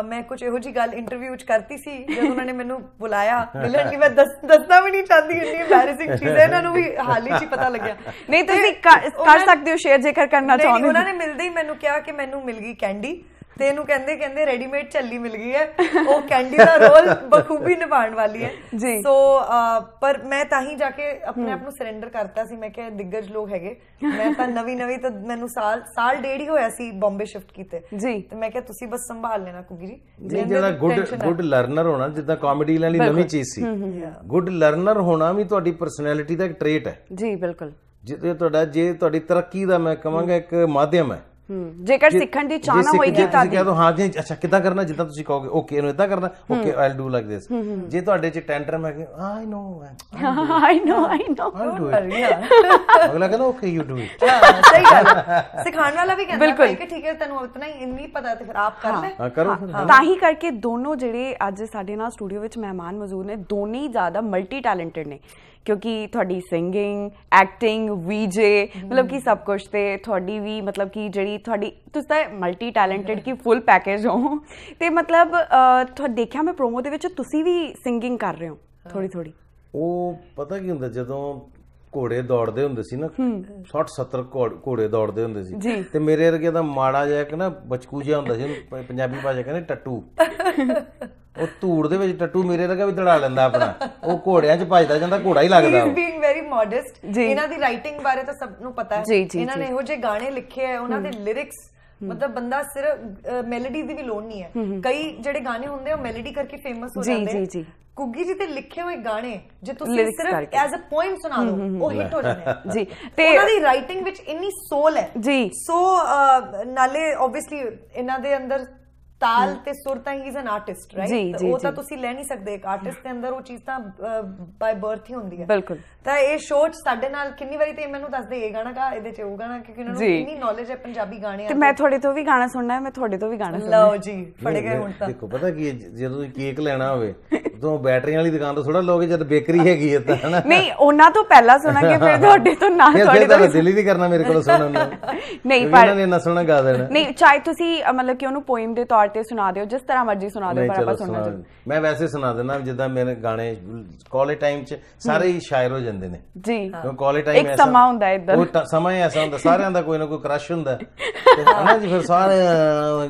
S3: ਮੈਂ ਕੁਝ ਇਹੋ ਜੀ ਗੱਲ ਇੰਟਰਵਿਊ ਚ ਕਰਤੀ ਸੀ ਜਦੋਂ (laughs) ਉਹਨਾਂ ਨੇ ਮੈਨੂੰ ਬੁਲਾਇਆ ਮਿਲਣ ਕਿ ਮੈਂ (laughs) ਦੱਸਣਾ ਵੀ ਨਹੀਂ ਚਾਹਦੀ ਇੰਨੀ ਐਮਬੈਰੈਸਿੰਗ ਚੀਜ਼ ਹੈ ਇਹਨਾਂ ਨੂੰ ਵੀ ਹਾਲ ਹੀ ਚ ਪਤਾ ਲੱਗਿਆ ਨਹੀਂ ਤੁਸੀਂ ਕਰ ਸਕਦੇ ਹੋ ਸ਼ੇਅਰ ਜੇਕਰ ਕਰਨਾ ਚਾਹੁੰਦੇ ਹੋ ਉਹਨਾਂ ਨੇ ਮਿਲਦੇ ਹੀ ਮੈਨੂੰ ਕਿਹਾ ਕਿ ਮੈਨੂੰ ਮਿਲ ਗਈ ਕੈਂਡੀ ਤੇ ਇਹਨੂੰ ਕਹਿੰਦੇ ਕਹਿੰਦੇ ਰੈਡੀਮੇਡ ਚੱਲੀ ਮਿਲ ਗਈ ਹੈ ਉਹ ਕੈਂਡੀ ਦਾ ਰੋਲ ਬਖੂਬੀ ਨਿਭਾਉਣ ਵਾਲੀ ਹੈ ਜੀ ਸੋ ਪਰ ਮੈਂ ਤਾਂ ਹੀ ਜਾ ਕੇ ਆਪਣੇ ਆਪ ਨੂੰ ਸਰੈਂਡਰ ਕਰਤਾ ਸੀ ਮੈਂ ਕਿਹਾ ਦਿੱਗਜ ਲੋਕ ਹੈਗੇ ਮੈਂ ਤਾਂ ਨਵੀਂ ਨਵੀਂ ਤਾਂ ਮੈਨੂੰ ਸਾਲ ਸਾਲ ਡੇਢ ਹੀ ਹੋਇਆ ਸੀ ਬੰਬੇ ਸ਼ਿਫਟ ਕੀਤੇ ਜੀ ਤੇ ਮੈਂ ਕਿਹਾ ਤੁਸੀਂ ਬਸ ਸੰਭਾਲ ਲੈਣਾ ਕੁਗੀ ਜੀ ਜਿਹੜਾ ਗੁੱਡ ਗੁੱਡ
S2: ਲਰਨਰ ਹੋਣਾ ਜਿੱਦਾਂ ਕਾਮੇਡੀ ਲਈ ਨਵੀਂ ਚੀਜ਼ ਸੀ ਗੁੱਡ ਲਰਨਰ ਹੋਣਾ ਵੀ ਤੁਹਾਡੀ ਪਰਸਨੈਲਿਟੀ ਦਾ ਇੱਕ ਟ੍ਰੇਟ ਹੈ
S3: ਜੀ
S1: ਬਿਲਕੁਲ
S2: ਜੇ ਤੁਹਾਡਾ ਜੇ ਤੁਹਾਡੀ ਤਰੱਕੀ ਦਾ ਮੈਂ ਕਹਾਂਗਾ ਇੱਕ ਮਾਧਿਅਮ ਹੈ
S1: ਹੂੰ ਜੇਕਰ ਸਿੱਖਣ ਦੀ ਚਾਹਨਾ ਹੋਏਗੀ ਤਾਂ ਤੁਸੀਂ ਕਹੋ
S2: ਹਾਂ ਜੀ ਅੱਛਾ ਕਿਦਾਂ ਕਰਨਾ ਜਿੱਦਾਂ ਤੁਸੀਂ ਕਹੋਗੇ ਓਕੇ ਇਹਨੂੰ ਇਦਾਂ ਕਰਨਾ okay I'll do like this ਜੇ ਤੁਹਾਡੇ ਚ ਟੈਂਟਰਮ ਹੈ
S3: ਆਈ ਨੋ ਆਈ ਨੋ ਆਈ ਨੋ
S2: ਅਗਲਾ ਕਹਿੰਦਾ ਓਕੇ ਯੂ ਡੂ ਇਟ ਸਹੀ ਗੱਲ
S3: (laughs) ਸਿਖਾਉਣ ਵਾਲਾ ਵੀ ਕਹਿੰਦਾ ਹੈ ਕਿ ਠੀਕ ਹੈ ਤੈਨੂੰ ਉਤਨਾ ਹੀ ਇੰਨੀ ਪਤਾ ਤੇ ਫਿਰ ਆਪ ਕਰ ਲੈ
S2: ਹਾਂ ਕਰੋ ਤਾਂ ਹੀ
S1: ਕਰਕੇ ਦੋਨੋਂ ਜਿਹੜੇ ਅੱਜ ਸਾਡੇ ਨਾਲ ਸਟੂਡੀਓ ਵਿੱਚ ਮਹਿਮਾਨ ਮੌਜੂਦ ਨੇ ਦੋਨੇ ਹੀ ਜ਼ਿਆਦਾ ਮਲਟੀ ਟੈਲੈਂਟਡ ਨੇ ਕਿਉਂਕਿ ਤੁਹਾਡੀ ਸਿੰਗਿੰਗ ਐਕਟਿੰਗ ਵੀਜੇ ਮਤਲਬ ਕਿ ਸਭ ਕੁਝ ਤੇ ਤੁਹਾਡੀ ਵੀ ਮਤਲਬ ਕਿ ਜਿਹੜੀ ਤੁਹਾਡੀ ਤੁਸੀਂ ਤਾਂ ਮਲਟੀ ਟੈਲੈਂਟਡ ਕੀ ਫੁੱਲ ਪੈਕੇਜ ਹੋ ਤੇ ਮਤਲਬ ਤੁਹਾ ਦੇਖਿਆ ਮੈਂ ਪ੍ਰੋਮੋ ਦੇ ਵਿੱਚ ਤੁਸੀਂ ਵੀ ਸਿੰਗਿੰਗ ਕਰ ਰਹੇ ਹੋ ਥੋੜੀ ਥੋੜੀ
S2: ਉਹ ਪਤਾ ਕੀ ਹੁੰਦਾ ਜਦੋਂ ਘੋੜੇ ਦੌੜਦੇ ਹੁੰਦੇ ਸੀ ਨਾ 60 70 ਘੋੜੇ ਦੌੜਦੇ ਹੁੰਦੇ ਸੀ ਤੇ ਮੇਰੇ ਵਰਗੇ ਦਾ ਮਾੜਾ ਜਿਹਾ ਕਿ ਨਾ ਬਚਕੂ ਜਿਹਾ ਹੁੰਦਾ ਸੀ ਪੰਜਾਬੀ ਭਾਸ਼ਾ ਕਹਿੰਦੇ ਟੱਟੂ ਉਹ ਧੂੜ ਦੇ ਵਿੱਚ ਟੱਟੂ ਮੇਰੇ ਲੱਗਾ ਵੀ ਦੜਾ ਲੈਂਦਾ ਆਪਣਾ ਉਹ ਘੋੜਿਆਂ 'ਚ ਭਜਦਾ ਜਾਂਦਾ ਘੋੜਾ ਹੀ ਲੱਗਦਾ ਹੀ
S3: ਬੀਇੰਗ ਵੈਰੀ ਮੋਡੈਸਟ ਇਹਨਾਂ ਦੀ ਰਾਈਟਿੰਗ ਬਾਰੇ ਤਾਂ ਸਭ ਨੂੰ ਪਤਾ ਹੈ ਇਹਨਾਂ ਨੇ ਇਹੋ ਜਿਹੇ ਗਾਣੇ ਲਿਖੇ ਆ ਉਹਨਾਂ ਦੇ ਲਿਰਿਕਸ ਮਤਲਬ ਬੰਦਾ ਸਿਰਫ ਮੈਲੋਡੀ ਦੀ ਵੀ ਲੋੜ ਨਹੀਂ ਹੈ ਕਈ ਜਿਹੜੇ ਗਾਣੇ ਹੁੰਦੇ ਉਹ ਮੈਲੋਡੀ ਕਰਕੇ ਫੇਮਸ ਹੋ ਜਾਂਦੇ ਜੀ ਜੀ ਜੀ ਕੁੱਗੀ ਜੀ ਤੇ ਲਿਖੇ ਹੋਏ ਗਾਣੇ ਜੇ ਤੁਸੀਂ ਸਿਰਫ ਐਜ਼ ਅ ਪੋਇਮ ਸੁਣਾ ਦਿਓ ਉਹ ਹਿੱਟ ਹੋ ਜਾਂਦੇ ਜੀ ਤੇ ਉਹਨਾਂ ਦੀ ਰਾਈਟਿੰਗ ਵਿੱਚ ਇੰਨੀ ਸੋਲ ਹੈ ਜੀ ਸੋ ਨਾਲੇ ਆਬਵੀਅਸਲੀ ਇਹਨਾਂ ਦੇ ਅੰਦਰ ਤਾਲ ਤੇ ਸੁਰ ਤਾਂ ਹੀ ਇਜ਼ ਐਨ ਆਰਟਿਸਟ ਰਾਈਟ ਉਹ ਤਾਂ ਤੁਸੀਂ ਲੈ ਨਹੀਂ ਸਕਦੇ ਇੱਕ ਆਰਟਿਸਟ ਦੇ ਅੰਦਰ ਉਹ ਚੀਜ਼ ਤਾਂ ਬਾਈ ਬਰਥ ਹੀ ਹੁੰਦੀ ਹੈ ਬਿਲਕੁਲ ਤਾਂ ਇਹ ਸ਼ੋਅ ਸਾਡੇ ਨਾਲ ਕਿੰਨੀ ਵਾਰੀ ਤੇ ਮੈਨੂੰ ਦੱਸਦੇ ਇਹ ਗਾਣਾ ਕਾ ਇਹਦੇ ਚ ਉਹ ਗਾਣਾ ਕਿਉਂਕਿ ਉਹਨਾਂ ਨੂੰ ਇੰਨੀ ਨੌਲੇਜ ਹੈ ਪੰਜਾਬੀ ਗਾਣਿਆਂ ਤੇ ਮੈਂ ਤੁਹਾਡੇ
S1: ਤੋਂ ਵੀ ਗਾਣਾ ਸੁਣਨਾ ਹੈ ਮੈਂ ਤੁਹਾਡੇ ਤੋਂ ਵੀ ਗਾਣਾ ਸੁਣਨਾ ਲਓ ਜੀ ਫੜੇ ਗਏ ਹੁਣ ਤਾਂ ਦੇਖੋ
S2: ਪਤਾ ਕੀ ਜਦੋਂ ਕੇਕ ਲੈਣਾ ਹੋਵੇ ਤੋਂ ਬੈਟਰੀਆਂ ਵਾਲੀ ਦੁਕਾਨ ਤੋਂ ਥੋੜਾ ਲੋਗੇ ਜਦ ਬੇਕਰੀ ਹੈਗੀ ਹੈ ਤਾਂ ਨਹੀਂ
S1: ਉਹਨਾਂ ਤੋਂ ਪਹਿਲਾਂ ਸੁਣਾ ਕੇ ਫਿਰ ਤੁਹਾਡੇ ਤੋਂ ਨਾ ਤੁਹਾਡੇ ਤੋਂ
S2: ਦਿੱਲੀ ਦੀ ਕਰਨਾ ਮੇਰੇ ਕੋਲ ਸੁਣਨ ਨੂੰ ਨਹੀਂ ਪਰ ਉਹਨਾਂ ਨੇ ਨਾ ਸੁਣਾ ਗਾ ਦੇਣਾ
S1: ਨਹੀਂ ਚਾਹੇ ਤੁਸੀਂ ਮਤਲਬ ਕਿ ਉਹਨੂੰ ਪੋਇਮ ਦੇ ਤੌਰ ਤੇ ਸੁਣਾ ਦਿਓ ਜਿਸ ਤਰ੍ਹਾਂ ਮਰਜ਼ੀ ਸੁਣਾ ਦਿਓ ਪਰ ਆਪਾਂ ਸੁਣਨਾ ਚਾਹੁੰਦੇ
S2: ਮੈਂ ਵੈਸੇ ਸੁਣਾ ਦਿੰਦਾ ਜਿੱਦਾਂ ਮੇਰੇ ਗਾਣੇ ਕਾਲਜ ਟਾਈਮ 'ਚ ਸਾਰੇ ਹੀ ਸ਼ਾਇਰ ਹੋ ਜਾਂਦੇ ਨੇ ਜੀ ਕਾਲਜ ਟਾਈਮ ਐਸਾ ਇੱਕ ਸਮਾਂ
S1: ਹੁੰਦਾ ਇਦਾਂ ਉਹ
S2: ਸਮਾਂ ਐਸਾ ਹੁੰਦਾ ਸਾਰਿਆਂ ਦਾ ਕੋਈ ਨਾ ਕੋਈ ਕ੍ਰਸ਼ ਹੁੰਦਾ ਤੇ ਉਹਨਾਂ ਜੀ ਫਿਰ ਸਾਰੇ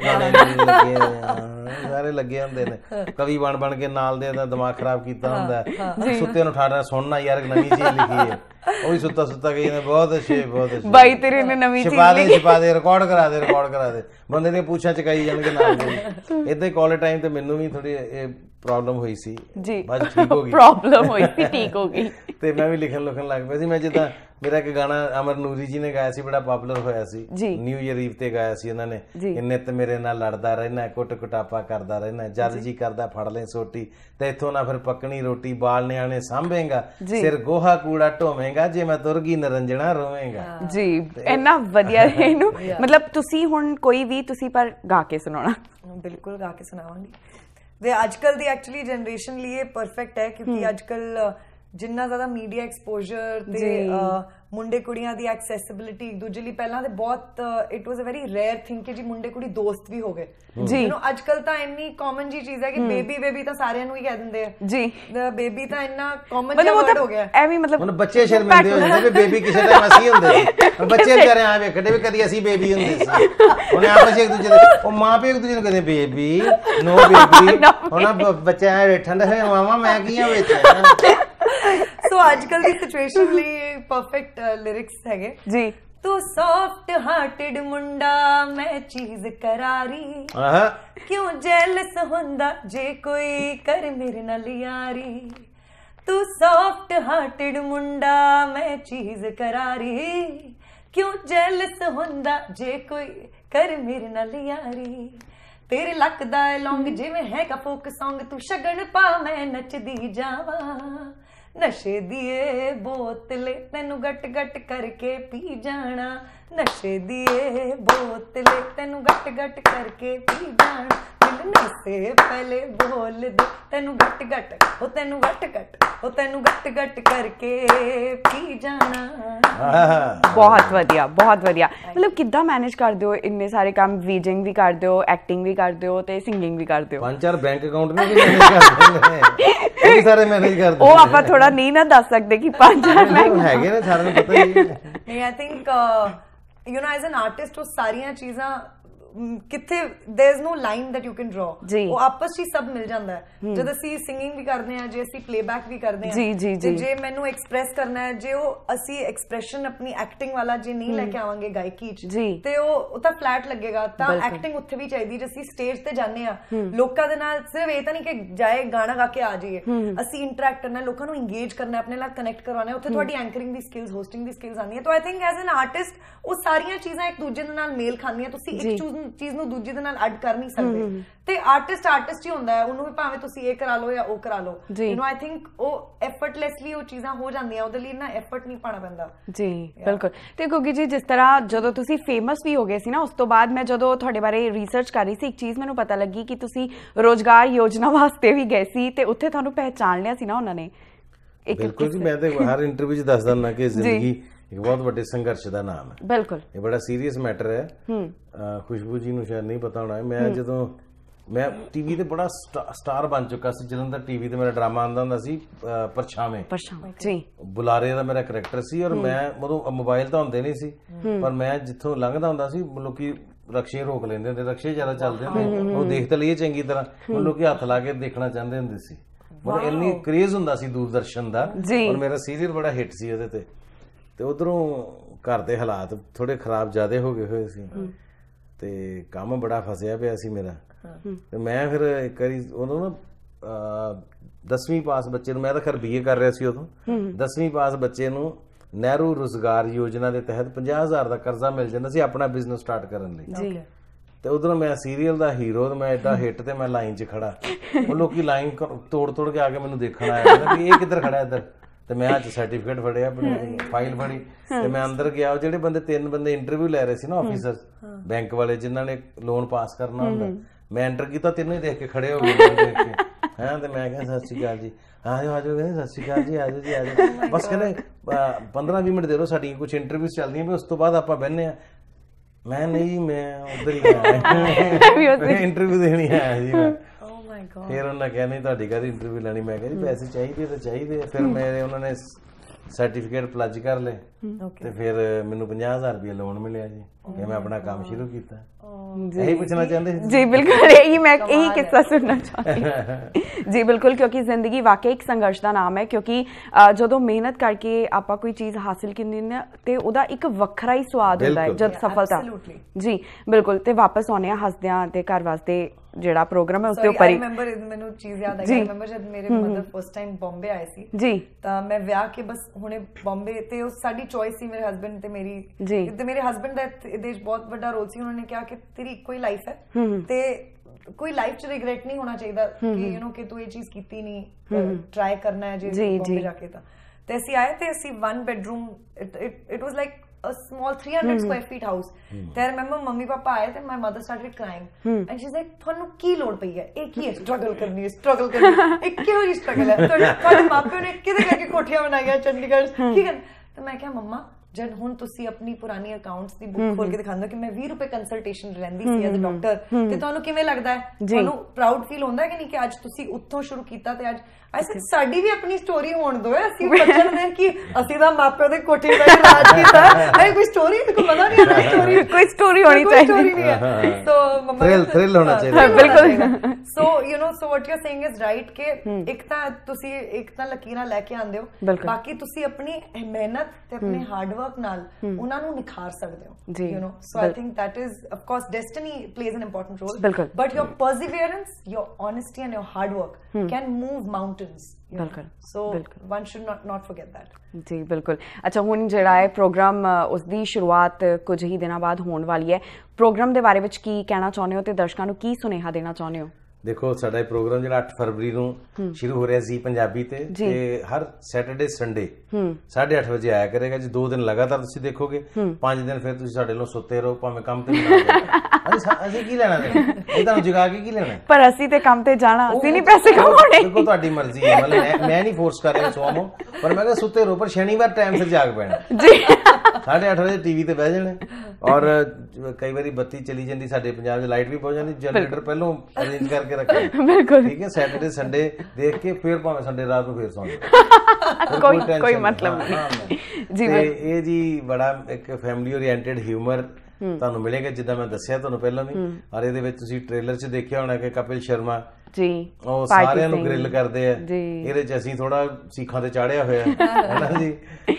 S2: ਗਾਣੇ ਲੱਗੇ ਨੇ ਸਾਰੇ ਲੱਗੇ ਹੁੰਦੇ ਨੇ ਕਵੀ ਬਣ ਬਣ ਕੇ ਨਾਲ ਦੇ ਦਾ ਦਿਮਾਗ ਖਰਾਬ ਕੀਤਾ ਹੁੰਦਾ ਸੁੱਤੇ ਨੂੰ ਠਾੜਾ ਸੁਣਨਾ ਯਾਰ ਨਵੀਂ ਚੀਜ਼ ਲਿਖੀ ਹੈ ਉਹ ਵੀ ਸੁੱਤਾ ਸੁੱਤਾ ਕਹੀ ਨੇ ਬਹੁਤ ਅੱਛੇ ਬਹੁਤ ਅੱਛੇ
S1: ਬਾਈ ਤੇਰੇ ਨੇ ਨਵੀਂ ਚੀਜ਼ ਛਪਾ ਦੇ ਛਪਾ
S2: ਦੇ ਰਿਕਾਰਡ ਕਰਾ ਦੇ ਰਿਕਾਰਡ ਕਰਾ ਦੇ ਬੰਦੇ ਨੇ ਪੁੱਛਾਂ ਚ ਕਹੀ ਜਾਣਗੇ ਨਾਲ ਦੇ ਇਦਾਂ (laughs) ਹੀ ਕਾਲਜ ਟਾਈਮ ਤੇ ਮੈਨੂੰ ਵੀ ਥੋੜੀ ਇਹ ਪ੍ਰੋਬਲਮ ਹੋਈ ਸੀ ਜੀ ਬਸ ਠੀਕ ਹੋ ਗਈ ਪ੍ਰੋਬਲਮ
S1: ਹੋਈ ਸੀ ਠੀਕ ਹੋ
S2: ਗਈ (laughs) ਤੇ ਮੈਂ ਵੀ ਲਿਖਣ ਲੁਖਣ ਲੱਗ ਪਿਆ ਸੀ ਮੈਂ ਜਿੱਦਾਂ ਮੇਰਾ ਇੱਕ ਗਾਣਾ ਅਮਰ ਨੂਰੀ ਜੀ ਨੇ ਗਾਇਆ ਸੀ ਬੜਾ ਪਪੂਲਰ ਹੋਇਆ ਸੀ ਨਿਊ ਇਅਰ ਈਵ ਤੇ ਗਾਇਆ ਸੀ ਉਹਨਾਂ ਨੇ ਇੰਨੇ ਤੇ ਮੇਰੇ ਨਾਲ ਲੜਦਾ ਰਹਿਣਾ ਕੁੱਟ ਕੁਟਾਪਾ ਕਰਦਾ ਰਹਿਣਾ ਜਦ ਜੀ ਕਰਦਾ ਫੜ ਲੈ ਸੋਟੀ ਤੇ ਇਥੋਂ ਨਾ ਫਿਰ ਪੱਕਣੀ ਰੋਟੀ ਬਾਲ ਨਿਆਣੇ ਸਾਂਭੇਗਾ ਸਿਰ ਗੋਹਾ ਕੂੜਾ ਢੋਵੇਂਗਾ ਜੇ ਮੈਂ ਤੁਰ ਗਈ ਨਰੰਜਣਾ ਰੋਵੇਂਗਾ
S1: ਜੀ ਇੰਨਾ ਵਧੀਆ (laughs) ਇਹਨੂੰ ਮਤਲਬ ਤੁਸੀਂ ਹੁਣ ਕੋਈ ਵੀ ਤੁਸੀਂ ਪਰ ਗਾ ਕੇ ਸੁਣਾਉਣਾ
S3: ਬਿਲਕੁਲ ਗਾ ਕੇ ਸੁਣਾਵਾਂਗੀ ਵੇ ਅੱਜਕਲ ਕੱਲ ਦੀ ਐਕਚੁਅਲੀ ਜਨਰੇਸ਼ਨ ਲਈ ਇਹ ਪਰਫੈਕਟ ਹੈ ਕਿਉਂਕਿ ਅੱਜਕਲ ਜਿੰਨਾ ਜ਼ਿਆਦਾ ਮੀਡੀਆ ਐਕਸਪੋਜ਼ਰ ਤੇ ਮੁੰਡੇ ਕੁੜੀਆਂ ਦੀ ਐਕਸੈਸਿਬਿਲਿਟੀ ਦੂਜੇ ਲਈ ਪਹਿਲਾਂ ਤੇ ਬਹੁਤ it was a very rare thing ਕਿ ਜੀ ਮੁੰਡੇ ਕੁੜੀ ਦੋਸਤ ਵੀ ਹੋ ਗਏ ਜੀ ਯੂ نو ਅੱਜ ਕੱਲ ਤਾਂ ਇੰਨੀ ਕਾਮਨ ਜੀ ਚੀਜ਼ ਹੈ ਕਿ ਬੇਬੀ ਬੇਬੀ ਤਾਂ ਸਾਰਿਆਂ ਨੂੰ ਹੀ ਕਹਿ ਦਿੰਦੇ ਆ ਜੀ ਬੇਬੀ ਤਾਂ ਇੰਨਾ ਕਾਮਨ ਜਿਹਾ ਵਰਡ ਹੋ ਗਿਆ
S2: ਐਵੇਂ ਮਤਲਬ ਹੁਣ ਬੱਚੇ ਸ਼ਰਮਿੰਦੇ ਹੋ ਜਾਂਦੇ ਵੀ ਬੇਬੀ ਕਿਸੇ ਟਾਈਮ ਅਸੀਂ ਹੁੰਦੇ ਪਰ ਬੱਚੇ (laughs) ਵਿਚਾਰੇ ਆ ਕਦੇ ਵੀ ਕਦੀ ਅਸੀਂ ਬੇਬੀ ਹੁੰਦੇ ਸੀ ਹੁਣ ਆਪਸ ਇੱਕ ਦੂਜੇ ਦੇ ਉਹ ਮਾਂ ਪਿਓ ਇੱਕ ਦੂਜੇ ਨੂੰ ਕਹਿੰਦੇ ਬੇਬੀ ਨੋ ਬੇਬੀ ਹੁਣ ਬੱਚਾ ਬੈਠਾ ਹੁੰਦਾ ਹੈ ਮਾਮਾ ਮੈਂ ਕੀ ਆ ਵਿੱਚ
S3: ਸੋ ਅੱਜ ਕੱਲ ਦੀ ਸਿਚੁਏਸ਼ਨ ਲਈ ਪਰਫੈਕਟ ਲਿਰਿਕਸ ਹੈਗੇ ਜੀ ਤੂੰ ਸੌਫਟ ਹਾਰਟਡ ਮੁੰਡਾ ਮੈਂ ਚੀਜ਼ ਕਰਾਰੀ ਕਿਉਂ ਜੈਲਸ ਹੁੰਦਾ ਜੇ ਕੋਈ ਕਰ ਮੇਰੇ ਨਾਲ ਯਾਰੀ ਤੂੰ ਸੌਫਟ ਹਾਰਟਡ ਮੁੰਡਾ ਮੈਂ ਚੀਜ਼ ਕਰਾਰੀ ਕਿਉਂ ਜੈਲਸ ਹੁੰਦਾ ਜੇ ਕੋਈ ਕਰ ਮੇਰੇ ਨਾਲ ਯਾਰੀ ਤੇਰੇ ਲੱਕ ਦਾ ਲੌਂਗ ਜਿਵੇਂ ਹੈਗਾ ਫੋਕ Song ਤੂੰ ਸ਼ਗਨ ਪਾ ਮੈਂ ਨੱਚਦੀ ਜਾਵਾਂ ਨਸ਼ੇ ਦੀਏ ਬੋਤਲੇ ਤੈਨੂੰ ਗੱਟ ਗੱਟ ਕਰਕੇ ਪੀ ਜਾਣਾ ਨਸ਼ੇ ਦੀਏ ਬੋਤਲੇ ਤੈਨੂੰ ਗੱਟ ਗੱਟ ਕਰਕੇ ਪੀ ਜਾਣਾ ਬੋਲਣਾ ਸੇ ਪਹਿਲੇ ਬੋਲ ਦੇ ਤੈਨੂੰ ਘਟ ਘਟ ਉਹ ਤੈਨੂੰ ਘਟ ਘਟ ਉਹ ਤੈਨੂੰ ਘਟ ਘਟ ਕਰਕੇ ਪੀ ਜਾਣਾ
S1: ਬਹੁਤ ਵਧੀਆ ਬਹੁਤ ਵਧੀਆ ਮਤਲਬ ਕਿੱਦਾਂ ਮੈਨੇਜ ਕਰਦੇ ਹੋ ਇੰਨੇ ਸਾਰੇ ਕੰਮ ਵੀਜਿੰਗ ਵੀ ਕਰਦੇ ਹੋ ਐਕਟਿੰਗ ਵੀ ਕਰਦੇ ਹੋ ਤੇ ਸਿੰਗਿੰਗ ਵੀ ਕਰਦੇ ਹੋ ਪੰਜ ਚਾਰ ਬੈਂਕ ਅਕਾਊਂਟ ਨੇ ਵੀ ਮੈਨੇਜ ਕਰਦੇ ਨੇ
S3: ਇਹ
S2: ਸਾਰੇ ਮੈਨੇਜ ਕਰਦੇ
S1: ਉਹ ਆਪਾਂ ਥੋੜਾ ਨਹੀਂ ਨਾ ਦੱਸ ਸਕਦੇ ਕਿ ਪੰਜ ਚਾਰ ਬੈਂਕ ਹੈਗੇ ਨੇ ਸਾਰਿਆਂ ਨੂੰ ਪਤਾ ਹੀ
S3: ਨਹੀਂ I think you know as an artist ਉਹ ਸਾਰੀਆਂ ਚੀਜ਼ਾਂ ਕਿੱਥੇ there is no line that you can draw ਉਹ ਆਪਸ ਵਿੱਚ ਸਭ ਮਿਲ ਜਾਂਦਾ ਹੈ ਜਦ ਅਸੀਂ ਸਿੰਗਿੰਗ ਵੀ ਕਰਦੇ ਹਾਂ ਜੇ ਅਸੀਂ ਪਲੇਬੈਕ ਵੀ ਕਰਦੇ ਹਾਂ ਤੇ ਜੇ ਮੈਨੂੰ ਐਕਸਪ੍ਰੈਸ ਕਰਨਾ ਹੈ ਜੇ ਉਹ ਅਸੀਂ ਐਕਸਪ੍ਰੈਸ਼ਨ ਆਪਣੀ ਐਕਟਿੰਗ ਵਾਲਾ ਜੇ ਨਹੀਂ ਲੈ ਕੇ ਆਵਾਂਗੇ ਗਾਇਕੀ 'ਚ ਤੇ ਉਹ ਉਹ ਤਾਂ ਫਲੈਟ ਲੱਗੇਗਾ ਤਾਂ ਐਕਟਿੰਗ ਉੱਥੇ ਵੀ ਚਾਹੀਦੀ ਜੇ ਅਸੀਂ ਸਟੇਜ ਤੇ ਜਾਂਦੇ ਆ ਲੋਕਾਂ ਦੇ ਨਾਲ ਸਿਰਫ ਇਹ ਤਾਂ ਨਹੀਂ ਕਿ ਜਾਏ ਗਾਣਾ ਗਾ ਕੇ ਆ ਜਾਈਏ ਅਸੀਂ ਇੰਟਰੈਕਟ ਕਰਨਾ ਲੋਕਾਂ ਨੂੰ ਇੰਗੇਜ ਕਰਨਾ ਆਪਣੇ ਨਾਲ ਕਨੈਕਟ ਕਰਵਾਉਣਾ ਉੱਥੇ ਤੁਹਾਡੀ ਐਂਕਰਿੰਗ ਦੀ ਸਕਿੱਲਸ ਹੋਸਟਿੰਗ ਦੀ ਸਕਿੱਲਸ ਆਉਂਦੀਆਂ ਤਾਂ I think as an artist ਉਹ ਸਾਰੀਆਂ ਚੀਜ਼ਾਂ ਇੱਕ ਦੂਜੇ ਦੇ ਨਾਲ ਮੇਲ ਖਾਂਦੀਆਂ ਤੁਸੀਂ ਇੱਕ ਚੂਜ਼ ਚੀਜ਼ ਨੂੰ ਦੂਜੀ ਦੇ ਨਾਲ ਐਡ ਕਰ ਨਹੀਂ ਸਕਦੇ ਤੇ ਆਰਟਿਸਟ ਆਰਟਿਸਟ ਹੀ ਹੁੰਦਾ ਹੈ ਉਹਨੂੰ ਵੀ ਭਾਵੇਂ ਤੁਸੀਂ ਇਹ ਕਰਾ ਲਓ ਜਾਂ ਉਹ ਕਰਾ ਲਓ ਯੂ نو ਆਈ ਥਿੰਕ ਉਹ ਐਫਰਟਲੈਸਲੀ ਉਹ ਚੀਜ਼ਾਂ ਹੋ ਜਾਂਦੀਆਂ ਉਹਦੇ ਲਈ ਨਾ ਐਫਰਟ ਨਹੀਂ ਪਾਣਾ ਪੈਂਦਾ
S1: ਜੀ ਬਿਲਕੁਲ ਤੇ ਕੋਗੀ ਜੀ ਜਿਸ ਤਰ੍ਹਾਂ ਜਦੋਂ ਤੁਸੀਂ ਫੇਮਸ ਵੀ ਹੋ ਗਏ ਸੀ ਨਾ ਉਸ ਤੋਂ ਬਾਅਦ ਮੈਂ ਜਦੋਂ ਤੁਹਾਡੇ ਬਾਰੇ ਰਿਸਰਚ ਕਰ ਰਹੀ ਸੀ ਇੱਕ ਚੀਜ਼ ਮੈਨੂੰ ਪਤਾ ਲੱਗੀ ਕਿ ਤੁਸੀਂ ਰੋਜ਼ਗਾਰ ਯੋਜਨਾ ਵਾਸਤੇ ਵੀ ਗਏ ਸੀ ਤੇ ਉੱਥੇ ਤੁਹਾਨੂੰ ਪਹਿਚਾਣ ਲਿਆ ਸੀ ਨਾ ਉਹਨਾਂ ਨੇ ਬਿਲਕੁਲ ਜੀ ਮੈਂ ਤੇ
S2: ਹਰ ਇੰਟਰਵਿਊ 'ਚ ਦੱਸ ਦਿੰਦਾ ਕਿ ਜ਼ਿੰਦਗੀ ਇਹ ਬਹੁਤ ਵੱਡੇ ਸੰਘਰਸ਼ ਦਾ ਨਾਮ ਹੈ ਬਿਲਕੁਲ ਇਹ ਬੜਾ ਸੀਰੀਅਸ ਮੈਟਰ ਹੈ ਹੂੰ ਖੁਸ਼ਬੂ ਜੀ ਨੂੰ ਸ਼ਾਇਦ ਨਹੀਂ ਪਤਾ ਹੋਣਾ ਮੈਂ ਜਦੋਂ ਮੈਂ ਟੀਵੀ ਤੇ ਬੜਾ ਸਟਾਰ ਬਣ ਚੁੱਕਾ ਸੀ ਜਲੰਧਰ ਟੀਵੀ ਤੇ ਮੇਰਾ ਡਰਾਮਾ ਆਉਂਦਾ ਹੁੰਦਾ ਸੀ ਪਰਛਾਵੇਂ ਪਰਛਾਵੇਂ ਜੀ ਬੁਲਾਰੇ ਦਾ ਮੇਰਾ ਕੈਰੈਕਟਰ ਸੀ ਔਰ ਮੈਂ ਉਦੋਂ ਮੋਬਾਈਲ ਤਾਂ ਹੁੰਦੇ ਨਹੀਂ ਸੀ ਪਰ ਮੈਂ ਜਿੱਥੋਂ ਲੰਘਦਾ ਹੁੰਦਾ ਸੀ ਲੋਕੀ ਰਕਸ਼ੇ ਰੋਕ ਲੈਂਦੇ ਹੁੰਦੇ ਰਕਸ਼ੇ ਜ਼ਿਆਦਾ ਚੱਲਦੇ ਹੁੰਦੇ ਉਹ ਦੇਖ ਤਾਂ ਲਈਏ ਚੰਗੀ ਤਰ੍ਹਾਂ ਉਹ ਲੋਕੀ ਹੱਥ ਲਾ ਕੇ ਦੇਖਣਾ ਚਾਹੁੰਦੇ ਹੁੰਦੇ ਸੀ ਮਤਲਬ ਇੰਨੀ ਕ੍ਰੇਜ਼ ਹੁੰਦਾ ਸੀ ਦੂਰਦਰਸ਼ਨ ਦਾ ਔਰ ਮੇਰਾ ਸੀਰੀਅਲ ਬੜਾ ਹਿੱਟ ਸੀ ਉਹਦੇ ਤੇ ਤੇ ਉਧਰੋਂ ਘਰ ਦੇ ਹਾਲਾਤ ਥੋੜੇ ਖਰਾਬ ਜ਼ਿਆਦੇ ਹੋ ਗਏ ਹੋਏ ਸੀ ਤੇ ਕੰਮ ਬੜਾ ਫਸਿਆ ਪਿਆ ਸੀ ਮੇਰਾ ਤੇ ਮੈਂ ਫਿਰ ਇੱਕ ਵਾਰੀ ਉਹਨੂੰ ਨਾ 10ਵੀਂ ਪਾਸ ਬੱਚੇ ਨੂੰ ਮੈਂ ਤਾਂ ਖਰ ਬੀਏ ਕਰ ਰਿਹਾ ਸੀ ਉਦੋਂ 10ਵੀਂ ਪਾਸ ਬੱਚੇ ਨੂੰ ਨਹਿਰੂ ਰੋਜ਼ਗਾਰ ਯੋਜਨਾ ਦੇ ਤਹਿਤ 50000 ਦਾ ਕਰਜ਼ਾ ਮਿਲ ਜਾਂਦਾ ਸੀ ਆਪਣਾ ਬਿਜ਼ਨਸ ਸਟਾਰਟ ਕਰਨ ਲਈ ਜੀ ਤੇ ਉਧਰ ਮੈਂ ਸੀਰੀਅਲ ਦਾ ਹੀਰੋ ਮੈਂ ਐਡਾ ਹਿੱਟ ਤੇ ਮੈਂ ਲਾਈਨ 'ਚ ਖੜਾ ਉਹ ਲੋਕੀ ਲਾਈਨ ਤੋੜ ਤੋੜ ਕੇ ਆ ਕੇ ਮੈਨੂੰ ਦੇਖਣ ਆਇਆ ਕਿ ਇਹ ਕਿੱਧਰ ਖੜਾ ਇੱਧਰ ਤੇ ਮੈਂ ਅੱਜ ਸਰਟੀਫਿਕੇਟ ਫੜਿਆ ਫਾਈਲ ਫੜੀ ਤੇ ਮੈਂ ਅੰਦਰ ਗਿਆ ਉਹ ਜਿਹੜੇ ਬੰਦੇ ਤਿੰਨ ਬੰਦੇ ਇੰਟਰਵਿਊ ਲੈ ਰਹੇ ਸੀ ਨਾ ਆਫੀਸਰ ਬੈਂਕ ਵਾਲੇ ਜਿਨ੍ਹਾਂ ਨੇ ਲੋਨ ਪਾਸ ਕਰਨਾ ਹੁੰਦਾ ਮੈਂ ਐਂਟਰ ਕੀਤਾ ਤਿੰਨੇ ਹੀ ਦੇਖ ਕੇ ਖੜੇ ਹੋ ਗਏ ਦੇਖ ਕੇ ਹਾਂ ਤੇ ਮੈਂ ਕਿਹਾ ਸਤਿ ਸ਼੍ਰੀ ਅਕਾਲ ਜੀ ਆਜੋ ਆਜੋ ਕਹਿੰਦੇ ਸਤਿ ਸ਼੍ਰੀ ਅਕਾਲ ਜੀ ਆਜੋ ਜੀ ਆਜੋ oh ਬਸ ਕਹਿੰਦੇ 15-20 ਮਿੰਟ ਦੇ ਰੋ ਸਾਡੀ ਕੁਝ ਇੰਟਰਵਿਊਸ ਚੱਲਦੀਆਂ ਵੀ ਉਸ ਤੋਂ ਬਾਅਦ ਆਪਾਂ ਬੈਨੇ ਆ ਮੈਂ ਨਹੀਂ ਮੈਂ ਉਧਰ ਹੀ ਆਇਆ ਇੰਟਰਵਿਊ (laughs) ਦੇਣੀ ਆਇਆ ਜੀ ਮੈਂ ਮਾਈ ਗॉड ਫਿਰ ਉਹਨਾਂ ਕਿਹਾ ਨਹੀਂ ਤੁਹਾਡੀ ਕਾਹਦੀ ਇੰਟਰਵਿਊ ਲੈਣੀ ਮੈਂ ਕਿਹਾ ਜੀ ਪੈਸੇ ਚਾਹੀਦੇ ਤਾਂ ਚਾਹੀਦੇ ਫਿਰ ਮੇਰੇ ਉਹਨਾਂ ਨੇ ਸਰਟੀਫਿਕੇਟ ਪਲੱਜ ਕਰ ਲਏ ਤੇ ਫਿਰ ਮੈਨੂੰ 50000 ਰੁਪਏ ਲੋਨ ਮਿਲਿਆ ਜੀ ਤੇ oh ਮੈਂ ਆਪਣਾ ਕੰਮ ਸ਼ੁਰੂ ਕੀਤਾ oh, ਇਹ ਪੁੱਛਣਾ ਚਾਹੁੰਦੇ ਸੀ ਜੀ ਬਿਲਕੁਲ ਇਹੀ ਮੈਂ ਇਹੀ ਕਿੱਸਾ ਸੁਣਨਾ ਚਾਹੁੰਦੀ
S1: (laughs) ਜੀ ਬਿਲਕੁਲ ਕਿਉਂਕਿ ਜ਼ਿੰਦਗੀ ਵਾਕਈ ਇੱਕ ਸੰਘਰਸ਼ ਦਾ ਨਾਮ ਹੈ ਕਿਉਂਕਿ ਜਦੋਂ ਮਿਹਨਤ ਕਰਕੇ ਆਪਾਂ ਕੋਈ ਚੀਜ਼ ਹਾਸਲ ਕੀਤੀ ਨੇ ਤੇ ਉਹਦਾ ਇੱਕ ਵੱਖਰਾ ਹੀ ਸਵਾਦ ਹੁੰਦਾ ਹੈ ਜਦ ਸਫਲਤਾ ਜੀ ਬਿਲਕੁਲ ਤੇ ਵਾਪਸ ਆਉਨੇ ਹੱਸਦਿਆਂ ਤੇ ਘਰ ਵਾਸਤੇ ਜਿਹੜਾ ਪ੍ਰੋਗਰਾਮ ਹੈ ਉੱਤੇ ਉਹ ਉੱਪਰ ਹੀ ਰਿਮੈਂਬਰ
S3: ਮੈਨੂੰ ਚੀਜ਼ ਯਾਦ ਆਈ ਰਿਮੈਂਬਰ ਜਦ ਮੇਰੇ ਮਦਰ ਫਸਟ ਟਾਈਮ ਬੰਬੇ ਆਏ ਸੀ ਜੀ ਤਾਂ ਮੈਂ ਵਿਆਹ ਕੇ ਬਸ ਹੁਣੇ ਬੰਬੇ ਤੇ ਉਹ ਸਾਡੀ ਚੋਇਸ ਸੀ ਮੇਰੇ ਹਸਬੰਡ ਤੇ ਮੇਰੀ ਤੇ ਮੇਰੇ ਹਸਬੰਡ ਦਾ ਇਹਦੇ ਬਹੁਤ ਵੱਡਾ ਰੋਲ ਸੀ ਉਹਨਾਂ ਨੇ ਕਿਹਾ ਕਿ ਤੇਰੀ ਇੱਕੋ ਹੀ ਲਾਈਫ ਹੈ ਤੇ ਕੋਈ ਲਾਈਫ 'ਚ ਰਿਗਰੈਟ ਨਹੀਂ ਹੋਣਾ ਚਾਹੀਦਾ ਕਿ ਯੂ نو ਕਿ ਤੂੰ ਇਹ ਚੀਜ਼ ਕੀਤੀ ਨਹੀਂ ਟਰਾਈ ਕਰਨਾ ਹੈ ਜੇ ਬੰਬੇ ਜਾ ਕੇ ਤਾਂ ਤੇ ਅਸੀਂ ਆਏ ਤੇ ਅਸੀਂ one bedroom it was like a small 300 hmm. square feet house ਤੇ ਆਈ ਰਿਮੈਂਬਰ ਮੰਮੀ ਪਾਪਾ ਆਏ ਤੇ my mother started crying and she like ਤੁਹਾਨੂੰ ਕੀ ਲੋੜ ਪਈ ਹੈ ਇਹ ਕੀ ਹੈ ਸਟਰਗਲ ਕਰਨੀ ਹੈ ਸਟਰਗਲ ਕਰਨੀ ਇਹ ਕਿਹੋ ਜਿਹੀ ਸਟਰਗਲ ਹੈ ਤੁਹਾਡੇ ਮਾਪਿਆਂ ਨੇ ਕਿਹਦੇ ਕਰਕੇ ਕੋਠੀਆਂ ਬਣਾਈਆਂ ਚੰਡੀਗੜ੍ਹ ਕੀ ਕਰਨ ਤੇ ਮੈਂ ਕਿਹਾ ਮੰਮਾ ਜਦ ਹੁਣ ਤੁਸੀਂ ਆਪਣੀ ਪੁਰਾਣੀ ਅਕਾਊਂਟਸ ਦੀ ਬੁੱਕ ਖੋਲ ਕੇ ਦਿਖਾਉਂਦੇ ਕਿ ਮੈਂ 20 ਰੁਪਏ ਕੰਸਲਟੇਸ਼ਨ ਲੈਂਦੀ ਸੀ ਐਜ਼ ਅ ਡਾਕਟਰ ਤੇ ਤੁਹਾਨੂੰ ਕਿਵੇਂ ਲੱਗਦਾ ਹੈ ਤੁਹਾਨੂੰ ਪ੍ਰਾਊਡ ਫੀਲ ਹੁੰਦਾ ਹੈ ਕਿ ਨਹੀਂ ਕਿ ਅੱਜ ਤੁਸੀਂ ਉੱਥੋਂ ਸ਼ੁਰੂ ਕੀਤਾ ਤੇ ਅੱਜ ਅਸੀਂ ਸਾਡੀ ਵੀ ਆਪਣੀ ਸਟੋਰੀ ਹੋਣ ਦੋ ਅਸੀਂ ਬਚਨ (laughs) ਦੇ ਕਿ ਅਸੀਂ ਦਾ ਮਾਪਿਆਂ ਦੇ ਕੋਠੇ ਤੇ ਰਾਜ ਕੀਤਾ ਹੈ (laughs) ਕੋਈ ਸਟੋਰੀ ਤੇ ਕੋਈ ਪਤਾ ਨਹੀਂ (laughs) ਹੈ ਸਟੋਰੀ ਕੋਈ ਸਟੋਰੀ ਹੋਣੀ ਚਾਹੀਦੀ ਹੈ ਸੋ ਮਮਾ ਥ੍ਰਿਲ ਥ੍ਰਿਲ ਹੋਣਾ ਚਾਹੀਦਾ ਬਿਲਕੁਲ so you know so what you are saying is right ਕਿ ਇੱਕ ਤਾਂ ਤੁਸੀਂ ਇੱਕ ਤਾਂ ਲਕੀਰਾਂ ਲੈ ਕੇ ਆਂਦੇ ਹੋ ਬਾਕੀ ਤੁਸੀਂ ਆਪਣੀ ਮਿਹਨਤ ਤੇ ਆਪਣੇ ਹਾਰਡ ਵਰਕ ਨਾਲ ਉਹਨਾਂ ਨੂੰ ਨਿਖਾਰ ਸਕਦੇ ਹੋ you know so I think that is of course destiny plays an important role but your perseverance your honesty and your hard work can move mountains ਬਿਲਕੁਲ so one should not not forget
S1: that ਜੀ ਬਿਲਕੁਲ ਅੱਛਾ ਹੁਣ ਜਿਹੜਾ ਹੈ ਪ੍ਰੋਗਰਾਮ ਉਸ ਦੀ ਸ਼ੁਰੂਆਤ ਕੁਝ ਹੀ ਦਿਨਾਂ ਬਾਅਦ ਹੋਣ ਵਾਲੀ ਹੈ ਪ੍ਰੋਗਰਾਮ ਦੇ ਬਾਰੇ ਵਿੱਚ ਕੀ ਕਹਿਣਾ ਚਾਹੁੰਦੇ ਹੋ ਤੇ ਦਰਸ਼ਕਾਂ ਨੂੰ ਕੀ ਸੁਨੇਹਾ ਦੇਣਾ ਚਾਹੁੰਦੇ ਹੋ
S2: ਦੇਖੋ ਸਾਡਾ ਇਹ ਪ੍ਰੋਗਰਾਮ ਜਿਹੜਾ 8 ਫਰਵਰੀ ਨੂੰ ਸ਼ੁਰੂ ਹੋ ਰਿਹਾ ਸੀ ਪੰਜਾਬੀ ਤੇ ਤੇ ਹਰ ਸੈਟਰਡੇ ਸੰਡੇ 8:30 ਵਜੇ ਆਇਆ ਕਰੇਗਾ ਜੀ 2 ਦਿਨ ਲਗਾਤਾਰ ਤੁਸੀਂ ਦੇਖੋਗੇ 5 ਦਿਨ ਫਿਰ ਤੁਸੀਂ ਸਾਡੇ ਨਾਲ ਸੁੱਤੇ ਰਹੋ ਭਾਵੇਂ ਕੰਮ ਤੇ ਨਾ ਅਸੀਂ ਅਸੀਂ ਕੀ ਲੈਣਾ ਤੇ ਇਦਾਂ ਤੁਹਾਨੂੰ ਜਗਾ ਕੇ ਕੀ ਲੈਣਾ
S1: ਪਰ ਅਸੀਂ ਤੇ ਕੰਮ ਤੇ ਜਾਣਾ ਅਸੀਂ ਨਹੀਂ ਪੈਸੇ ਕਮਾਉਣੇ
S2: ਦੇਖੋ ਤੁਹਾਡੀ ਮਰਜ਼ੀ ਹੈ ਮਤਲਬ ਮੈਂ ਨਹੀਂ ਫੋਰਸ ਕਰ ਰਿਹਾ ਸੋਮੋ ਪਰ ਮੈਂ ਕਿਹਾ ਸੁੱਤੇ ਰਹੋ ਪਰ ਸ਼ਨੀਵਾਰ ਟਾਈਮ ਸਿਰ ਜਾਗ ਪੈਣਾ ਜੀ 8:30 ਵਜੇ ਟੀਵੀ ਤੇ ਬਹਿ ਜਾਣਾ ਔਰ ਕਈ ਵਾਰੀ ਬੱਤੀ ਚਲੀ ਜਾਂਦੀ ਸਾਡੇ ਪੰਜਾਬ ਦੇ ਲਾਈਟ ਵੀ ਪਹੁੰਚ ਜਾਂਦੀ ਜਨਰੇਟਰ ਪਹਿਲਾਂ ਅਰੇਂਜ ਕਰਕੇ ਰੱਖਿਆ ਬਿਲਕੁਲ ਠੀਕ ਹੈ ਸੈਟਰਡੇ ਸੰਡੇ ਦੇਖ ਕੇ ਫਿਰ ਭਾਵੇਂ ਸੰਡੇ ਰਾਤ ਨੂੰ ਫੇਰ ਸੌਂ (laughs) ਕੋਈ ਕੋਈ ਮਤਲਬ ਨਹੀਂ ਜੀ ਇਹ ਜੀ ਬੜਾ ਇੱਕ ਫੈਮਿਲੀ ਓਰੀਐਂਟਡ ਹਿਊਮਰ ਤੁਹਾਨੂੰ ਮਿਲੇਗਾ ਜਿੱਦਾਂ ਮੈਂ ਦੱਸਿਆ ਤੁਹਾਨੂੰ ਪਹਿਲਾਂ ਵੀ ਔਰ ਇਹਦੇ ਵਿੱਚ ਤੁਸੀਂ ਟ੍ਰੇਲਰ 'ਚ ਦੇਖਿਆ ਹੋਣਾ ਕਿ ਕਪਿਲ ਸ਼ਰਮਾ ਜੀ ਉਹ ਸਾਰਿਆਂ ਨੂੰ ਗ੍ਰਿਲ ਕਰਦੇ ਆ ਇਹਦੇ ਚ ਅਸੀਂ ਥੋੜਾ ਸਿੱਖਾਂ ਤੇ ਚਾੜਿਆ ਹੋਇਆ (laughs) ਹੈ ਨਾ ਜੀ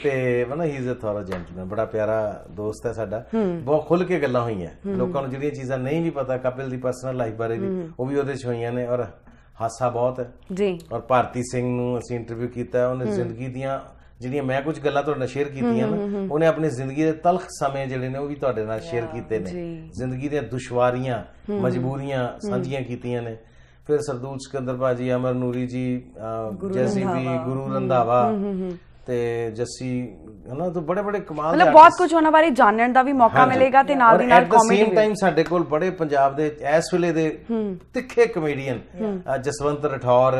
S2: ਤੇ ਮਨਾ ਹੀ ਇਜ਼ ਅ ਥੋਰਾ ਜੈਂਟਲਮੈਨ ਬੜਾ ਪਿਆਰਾ ਦੋਸਤ ਹੈ ਸਾਡਾ ਬਹੁਤ ਖੁੱਲ ਕੇ ਗੱਲਾਂ ਹੋਈਆਂ ਲੋਕਾਂ ਨੂੰ ਜਿਹੜੀਆਂ ਚੀਜ਼ਾਂ ਨਹੀਂ ਵੀ ਪਤਾ ਕਪਿਲ ਦੀ ਪਰਸਨਲ ਲਾਈਫ ਬਾਰੇ ਵੀ ਉਹ ਵੀ ਉਹਦੇ ਚ ਹੋਈਆਂ ਨੇ ਔਰ ਹਾਸਾ ਬਹੁਤ ਹੈ ਜੀ ਔਰ ਭਾਰਤੀ ਸਿੰਘ ਨੂੰ ਅਸੀਂ ਇੰਟਰਵਿਊ ਕੀਤਾ ਉਹਨੇ ਜ਼ਿੰਦਗੀ ਦੀਆਂ ਜਿਹੜੀਆਂ ਮੈਂ ਕੁਝ ਗੱਲਾਂ ਤੁਹਾਡੇ ਨਾਲ ਸ਼ੇਅਰ ਕੀਤੀਆਂ ਨਾ ਉਹਨੇ ਆਪਣੀ ਜ਼ਿੰਦਗੀ ਦੇ ਤਲਖ ਸਮੇਂ ਜਿਹੜੇ ਨੇ ਉਹ ਵੀ ਤੁਹਾਡੇ ਨਾਲ ਸ਼ੇਅਰ ਕੀਤੇ ਨੇ ਜ਼ਿੰਦਗੀ ਦੀਆਂ ਦੁਸ਼ਵਾਰੀਆਂ ਮਜਬੂਰੀਆਂ ਸਾਂਝੀਆਂ ਕੀਤੀਆਂ ਨੇ ਫਿਰ ਸਰਦੂਲ ਸਿਕੰਦਰ ਬਾਜੀ ਅਮਰ ਨੂਰੀ ਜੀ ਜੈਸੀ ਵੀ ਗੁਰੂ ਰੰਧਾਵਾ ਤੇ ਜੱਸੀ ਹਨਾ ਤੋਂ ਬੜੇ ਬੜੇ ਕਮਾਲ ਮਤਲਬ ਬਹੁਤ
S1: ਕੁਝ ਉਹਨਾਂ ਬਾਰੇ ਜਾਣਨ ਦਾ ਵੀ ਮੌਕਾ ਮਿਲੇਗਾ ਤੇ ਨਾਲ ਦੀ ਨਾਲ ਕਾਮੇਡੀ ਵੀ ਸੇਮ ਟਾਈਮ
S2: ਸਾਡੇ ਕੋਲ ਬੜੇ ਪੰਜਾਬ ਦੇ ਇਸ ਵੇਲੇ ਦੇ ਤਿੱਖੇ ਕਮੇਡੀਅਨ ਜਸਵੰਤ ਰਠੌਰ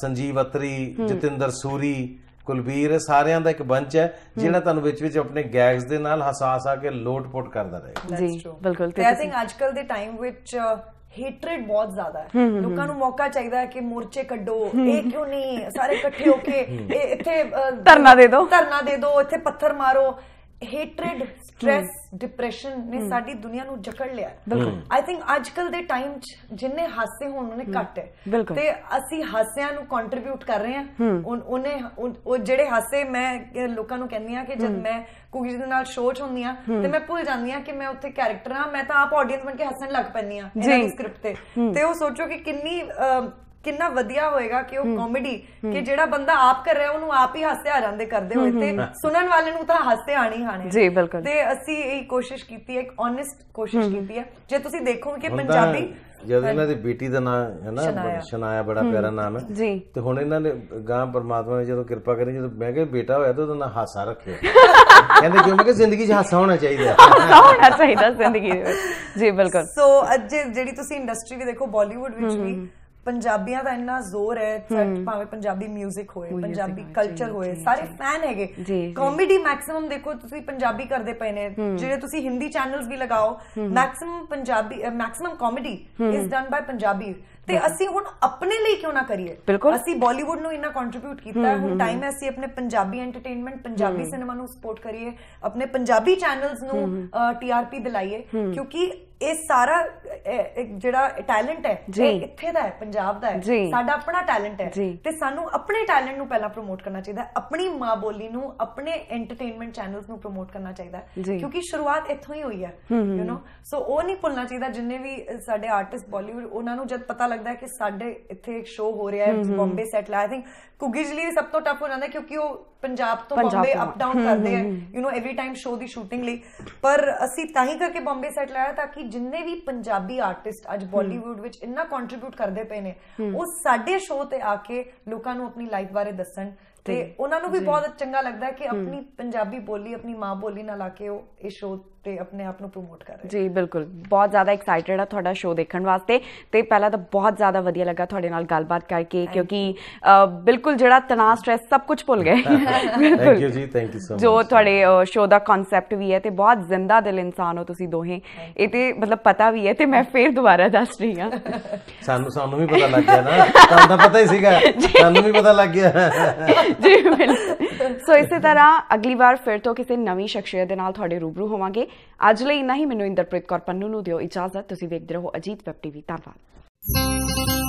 S2: ਸੰਜੀਵ ਅਤਰੀ ਜਤਿੰਦਰ ਸੂਰੀ ਕੁਲਬੀਰ ਸਾਰਿਆਂ ਦਾ ਇੱਕ ਬੰਚ ਹੈ ਜਿਹੜਾ ਤੁਹਾਨੂੰ ਵਿੱਚ ਵਿੱਚ ਆਪਣੇ ਗੈਗਸ ਦੇ ਨਾਲ ਹਸਾ ਹਸਾ ਕੇ ਲੋਟਪੋਟ ਕਰਦਾ ਰਹੇਗਾ
S3: ਜੀ ਬਿਲਕੁਲ ਤੇ ਆਈ ਥਿੰਕ ਅੱਜਕੱਲ ਦੇ ਟਾਈਮ ਵਿੱਚ ਹੇਟਰਡ ਬਹੁਤ ਜ਼ਿਆਦਾ ਹੈ ਲੋਕਾਂ ਨੂੰ ਮੌਕਾ ਚਾਹੀਦਾ ਹੈ ਕਿ ਮੋਰਚੇ ਕੱਢੋ ਇਹ ਕਿਉਂ ਨਹੀਂ ਸਾਰੇ ਇਕੱਠੇ ਹੋ ਕੇ ਇੱਥੇ ਧਰਨਾ ਦੇ ਦਿਓ ਧਰਨਾ ਦੇ ਦਿਓ ਇੱਥੇ ਪੱਥਰ ਮਾਰੋ ਹੇਟਰਡ ਸਟ्रेस ਡਿਪਰੈਸ਼ਨ ਨੇ hmm. ਸਾਡੀ ਦੁਨੀਆ ਨੂੰ ਜਕੜ ਲਿਆ ਬਿਲਕੁਲ ਆਈ ਥਿੰਕ ਅੱਜਕੱਲ ਦੇ ਟਾਈਮ 'ਚ ਜਿੰਨੇ ਹਾਸੇ ਹੋਣ ਉਹਨੇ hmm. ਘੱਟ ਹੈ ਤੇ ਅਸੀਂ ਹਾਸਿਆਂ ਨੂੰ ਕੰਟਰੀਬਿਊਟ ਕਰ ਰਹੇ ਹਾਂ hmm. ਉਹਨੇ ਉਹ ਜਿਹੜੇ ਹਾਸੇ ਮੈਂ ਲੋਕਾਂ ਨੂੰ ਕਹਿੰਦੀ ਆ ਕਿ ਜਦ ਮੈਂ ਕੋਈ ਦੇ ਨਾਲ ਸ਼ੋਅ 'ਚ ਹੁੰਦੀ ਆ ਤੇ ਮੈਂ ਭੁੱਲ ਜਾਂਦੀ ਆ ਕਿ ਮੈਂ ਉੱਥੇ ਕੈਰੈਕਟਰ ਆ ਮੈਂ ਤਾਂ ਆਪ ਆਡੀਅנס ਬਣ ਕੇ ਹੱਸਣ ਲੱਗ ਪੈਂਦੀ ਆ ਇਹਨਾਂ ਦੀ ਸਕ੍ਰਿਪਟ ਤੇ ਤੇ ਉਹ ਸੋਚੋ ਕਿ ਕਿੰਨੀ ਕਿੰਨਾ ਵਧੀਆ ਹੋਏਗਾ ਕਿ ਉਹ ਕਾਮੇਡੀ ਕਿ ਜਿਹੜਾ ਬੰਦਾ ਆਪ ਕਰ ਰਿਹਾ ਉਹਨੂੰ ਆਪ ਹੀ ਹਾਸੇ ਆ ਜਾਂਦੇ ਕਰਦੇ ਹੋਏ ਤੇ ਸੁਣਨ ਵਾਲੇ ਨੂੰ ਤਾਂ ਹਾਸੇ ਆਣੇ ਆਣੇ ਜੀ ਬਿਲਕੁਲ ਤੇ ਅਸੀਂ ਇਹ ਕੋਸ਼ਿਸ਼ ਕੀਤੀ ਹੈ ਇੱਕ ਓਨੈਸਟ ਕੋਸ਼ਿਸ਼ ਕੀਤੀ ਹੈ ਜੇ ਤੁਸੀਂ ਦੇਖੋਗੇ ਕਿ ਪੰਜਾਬੀ ਜਦੋਂ ਇਹਨਾਂ ਦੀ
S2: ਬੇਟੀ ਦਾ ਨਾਮ ਹੈ ਨਾ ਸ਼ਨਾਇਆ ਬੜਾ ਪਿਆਰਾ ਨਾਮ ਹੈ ਤੇ ਹੁਣ ਇਹਨਾਂ ਨੇ ਗਾਂ ਪਰਮਾਤਮਾ ਨੇ ਜਦੋਂ ਕਿਰਪਾ ਕਰੀ ਜਦੋਂ ਮੈਂ ਕਿਹਾ ਬੇਟਾ ਹੋਇਆ ਤਾਂ ਉਹਦਾ ਨਾਮ ਹਾਸਾ ਰੱਖਿਓ (laughs) ਕਹਿੰਦੇ ਕਿਉਂ ਮੈਂ ਕਿ ਜ਼ਿੰਦਗੀ 'ਚ ਹਾਸਾ ਹੋਣਾ ਚਾਹੀਦਾ ਹਾਸਾ
S1: ਹੋਣਾ ਚਾਹੀਦਾ ਜ਼ਿੰਦਗੀ ਦੇ ਵਿੱਚ
S2: ਜੀ ਬਿਲਕੁਲ
S3: ਸੋ ਅੱਜ ਜਿਹੜੀ ਤੁਸੀਂ ਇੰਡਸਟਰੀ ਵੀ ਦੇਖੋ ਬਾਲੀਵੁੱਡ ਵਿੱਚ ਵੀ ਪੰਜਾਬੀਆਂ ਦਾ ਇੰਨਾ ਜ਼ੋਰ ਹੈ ਭਾਵੇਂ ਪੰਜਾਬੀ 뮤직 ਹੋਏ ਪੰਜਾਬੀ ਕਲਚਰ ਹੋਏ ਸਾਰੇ ਫੈਨ ਹੈਗੇ ਕਾਮੇਡੀ ਮੈਕਸਿਮਮ ਦੇਖੋ ਤੁਸੀਂ ਪੰਜਾਬੀ ਕਰਦੇ ਪਏ ਨੇ ਜਿਹੜੇ ਤੁਸੀਂ ਹਿੰਦੀ ਚੈਨਲਸ ਵੀ ਲਗਾਓ maximum Punjabi maximum comedy is done by Punjabi ਤੇ ਅਸੀਂ ਹੁਣ ਆਪਣੇ ਲਈ ਕਿਉਂ ਨਾ ਕਰੀਏ ਅਸੀਂ ਬਾਲੀਵੁੱਡ ਨੂੰ ਇੰਨਾ ਕੰਟਰੀਬਿਊਟ ਕੀਤਾ ਹੈ ਹੁਣ ਟਾਈਮ ਹੈ ਅਸੀਂ ਆਪਣੇ ਪੰਜਾਬੀ ਐਂਟਰਟੇਨਮੈਂਟ ਪੰਜਾਬੀ ਸਿਨੇਮਾ ਨੂੰ ਸਪੋਰਟ ਕਰੀਏ ਆਪਣੇ ਪੰਜਾਬੀ ਚੈਨਲਸ ਨੂੰ ਟੀਆਰਪੀ ਦਿਲਾਈਏ ਕਿਉਂਕਿ ਇਹ ਸਾਰਾ ਜਿਹੜਾ ਟੈਲੈਂਟ ਹੈ ਇਹ ਇੱਥੇ ਦਾ ਹੈ ਪੰਜਾਬ ਦਾ ਹੈ ਸਾਡਾ ਆਪਣਾ ਟੈਲੈਂਟ ਹੈ ਤੇ ਸਾਨੂੰ ਆਪਣੇ ਟੈਲੈਂਟ ਨੂੰ ਪਹਿਲਾਂ ਪ੍ਰੋਮੋਟ ਕਰਨਾ ਚਾਹੀਦਾ ਹੈ ਆਪਣੀ ਮਾਂ ਬੋਲੀ ਨੂੰ ਆਪਣੇ ਐਂਟਰਟੇਨਮੈਂਟ ਚੈਨਲਸ ਨੂੰ ਪ੍ਰੋਮੋਟ ਕਰਨਾ ਚਾਹੀਦਾ ਹੈ ਕਿਉਂਕਿ ਸ਼ੁਰੂਆਤ ਇੱਥੋਂ ਹੀ ਹੋਈ ਹੈ ਯੂ نو ਸੋ ਉਹ ਨਹੀਂ ਭੁੱਲਣਾ ਚਾਹੀਦਾ ਜਿੰਨੇ ਵੀ ਸਾਡੇ ਆਰਟਿਸਟ ਬਾਲੀਵੁੱਡ ਉਹਨਾਂ ਨੂੰ ਜਦ ਪਤਾ ਲੱਗਦਾ ਹੈ ਕਿ ਸਾਡੇ ਇੱਥੇ ਇੱਕ ਸ਼ੋਅ ਹੋ ਰਿਹਾ ਹੈ Bombay settle I think Ghuggi ਸਭ ਤੋਂ ਟਫ ਹੋ ਜਾਂਦਾ ਕਿਉਂਕਿ ਉਹ ਪੰਜਾਬ ਤੋਂ ਬੰਬੇ ਅਪ ਡਾਊਨ ਕਰਦੇ ਹੈ you know every time show ਦੀ ਸ਼ੂਟਿੰਗ ਲਈ ਪਰ ਅਸੀਂ ਤਾਂ ਹੀ ਕਰਕੇ ਬੰਬੇ ਸੈਟਲ ਆਇਆ ਤਾਂ ਕਿ ਜਿੰਨੇ ਵੀ ਪੰਜਾਬੀ ਆਰਟਿਸਟ ਅੱਜ ਬਾਲੀਵੁੱਡ ਵਿੱਚ ਇੰਨਾ ਕੰਟਰੀਬਿਊਟ ਕਰਦੇ ਪਏ ਨੇ ਉਹ ਸਾਡੇ ਸ਼ੋਅ ਤੇ ਆ ਕੇ ਲੋਕਾਂ ਨੂੰ ਆਪਣੀ ਲਾਈਫ ਬਾਰੇ ਦੱਸਣ ਤੇ ਉਹਨਾਂ ਨੂੰ ਵੀ ਬਹੁਤ ਚੰਗਾ ਲੱਗਦਾ ਕਿ ਆਪਣੀ ਪੰਜਾਬੀ ਬੋਲੀ ਆਪਣੀ ਮਾਂ ਬੋਲੀ ਨਾਲ ਆ ਕੇ ਉਹ ਇਸ ਸ਼ੋਅ ਤੇ ਆਪਣੇ ਆਪ ਨੂੰ ਪ੍ਰੋਮੋਟ ਕਰ ਰਹੇ ਜੀ
S1: ਬਿਲਕੁਲ ਬਹੁਤ ਜ਼ਿਆਦਾ ਐਕਸਾਈਟਡ ਆ ਤੁਹਾਡਾ ਸ਼ੋਅ ਦੇਖਣ ਵਾਸਤੇ ਤੇ ਪਹਿਲਾਂ ਤਾਂ ਬਹੁਤ ਜ਼ਿਆਦਾ ਵਧੀਆ ਲੱਗਾ ਤੁਹਾਡੇ ਨਾਲ ਗੱਲਬਾਤ ਕਰਕੇ ਕਿਉਂਕਿ ਬਿਲਕੁਲ ਜਿਹੜਾ ਤਣਾਅ ਸਟ्रेस ਸਭ ਕੁਝ ਭੁੱਲ ਗਏ ਥੈਂਕ (laughs)
S2: ਯੂ ਜੀ ਥੈਂਕ ਯੂ ਸੋ ਮਚ ਜੋ
S1: ਤੁਹਾਡੇ ਸ਼ੋਅ ਦਾ ਕਨਸੈਪਟ ਵੀ ਹੈ ਤੇ ਬਹੁਤ ਜ਼ਿੰਦਾ ਦਿਲ ਇਨਸਾਨ ਹੋ ਤੁਸੀਂ ਦੋਹੇ ਇਹ ਤੇ ਮਤਲਬ ਪਤਾ ਵੀ ਹੈ ਤੇ ਮੈਂ ਫੇਰ ਦੁਬਾਰਾ ਦੱਸ ਰਹੀ ਹਾਂ
S2: ਸਾਨੂੰ ਸਾਨੂੰ ਵੀ ਪਤਾ ਲੱਗ ਗਿਆ ਨਾ ਤੁਹਾਨੂੰ ਤਾਂ ਪਤਾ ਹੀ ਸੀਗਾ (laughs) ਸਾਨੂੰ ਵੀ ਪਤਾ ਲੱਗ ਗਿਆ (laughs) ਜੀ
S1: ਬਿਲਕੁਲ ਸੋ ਇਸੇ ਤਰ੍ਹਾਂ ਅਗਲੀ ਵਾਰ ਫਿਰ ਤੋਂ ਕਿਸੇ ਨਵੀਂ ਸ਼ਖਸੀਅਤ ਦੇ ਨਾਲ ਤੁਹਾਡੇ ਰੂਬਰੂ ਹੋਵਾਂਗੇ ਅੱਜ ਲਈ ਇੰਨਾ ਹੀ ਮੈਨੂੰ ਇੰਦਰਪ੍ਰੀਤ ਕੌਰ ਪੰਨੂ ਨੂੰ ਦਿਓ ਇਜਾਜ਼ਤ ਤੁਸੀਂ ਵੇਖਦੇ ਰਹੋ ਅਜੀਤ ਵੈਬ ਟੀਵੀ ਧੰਨਵਾਦ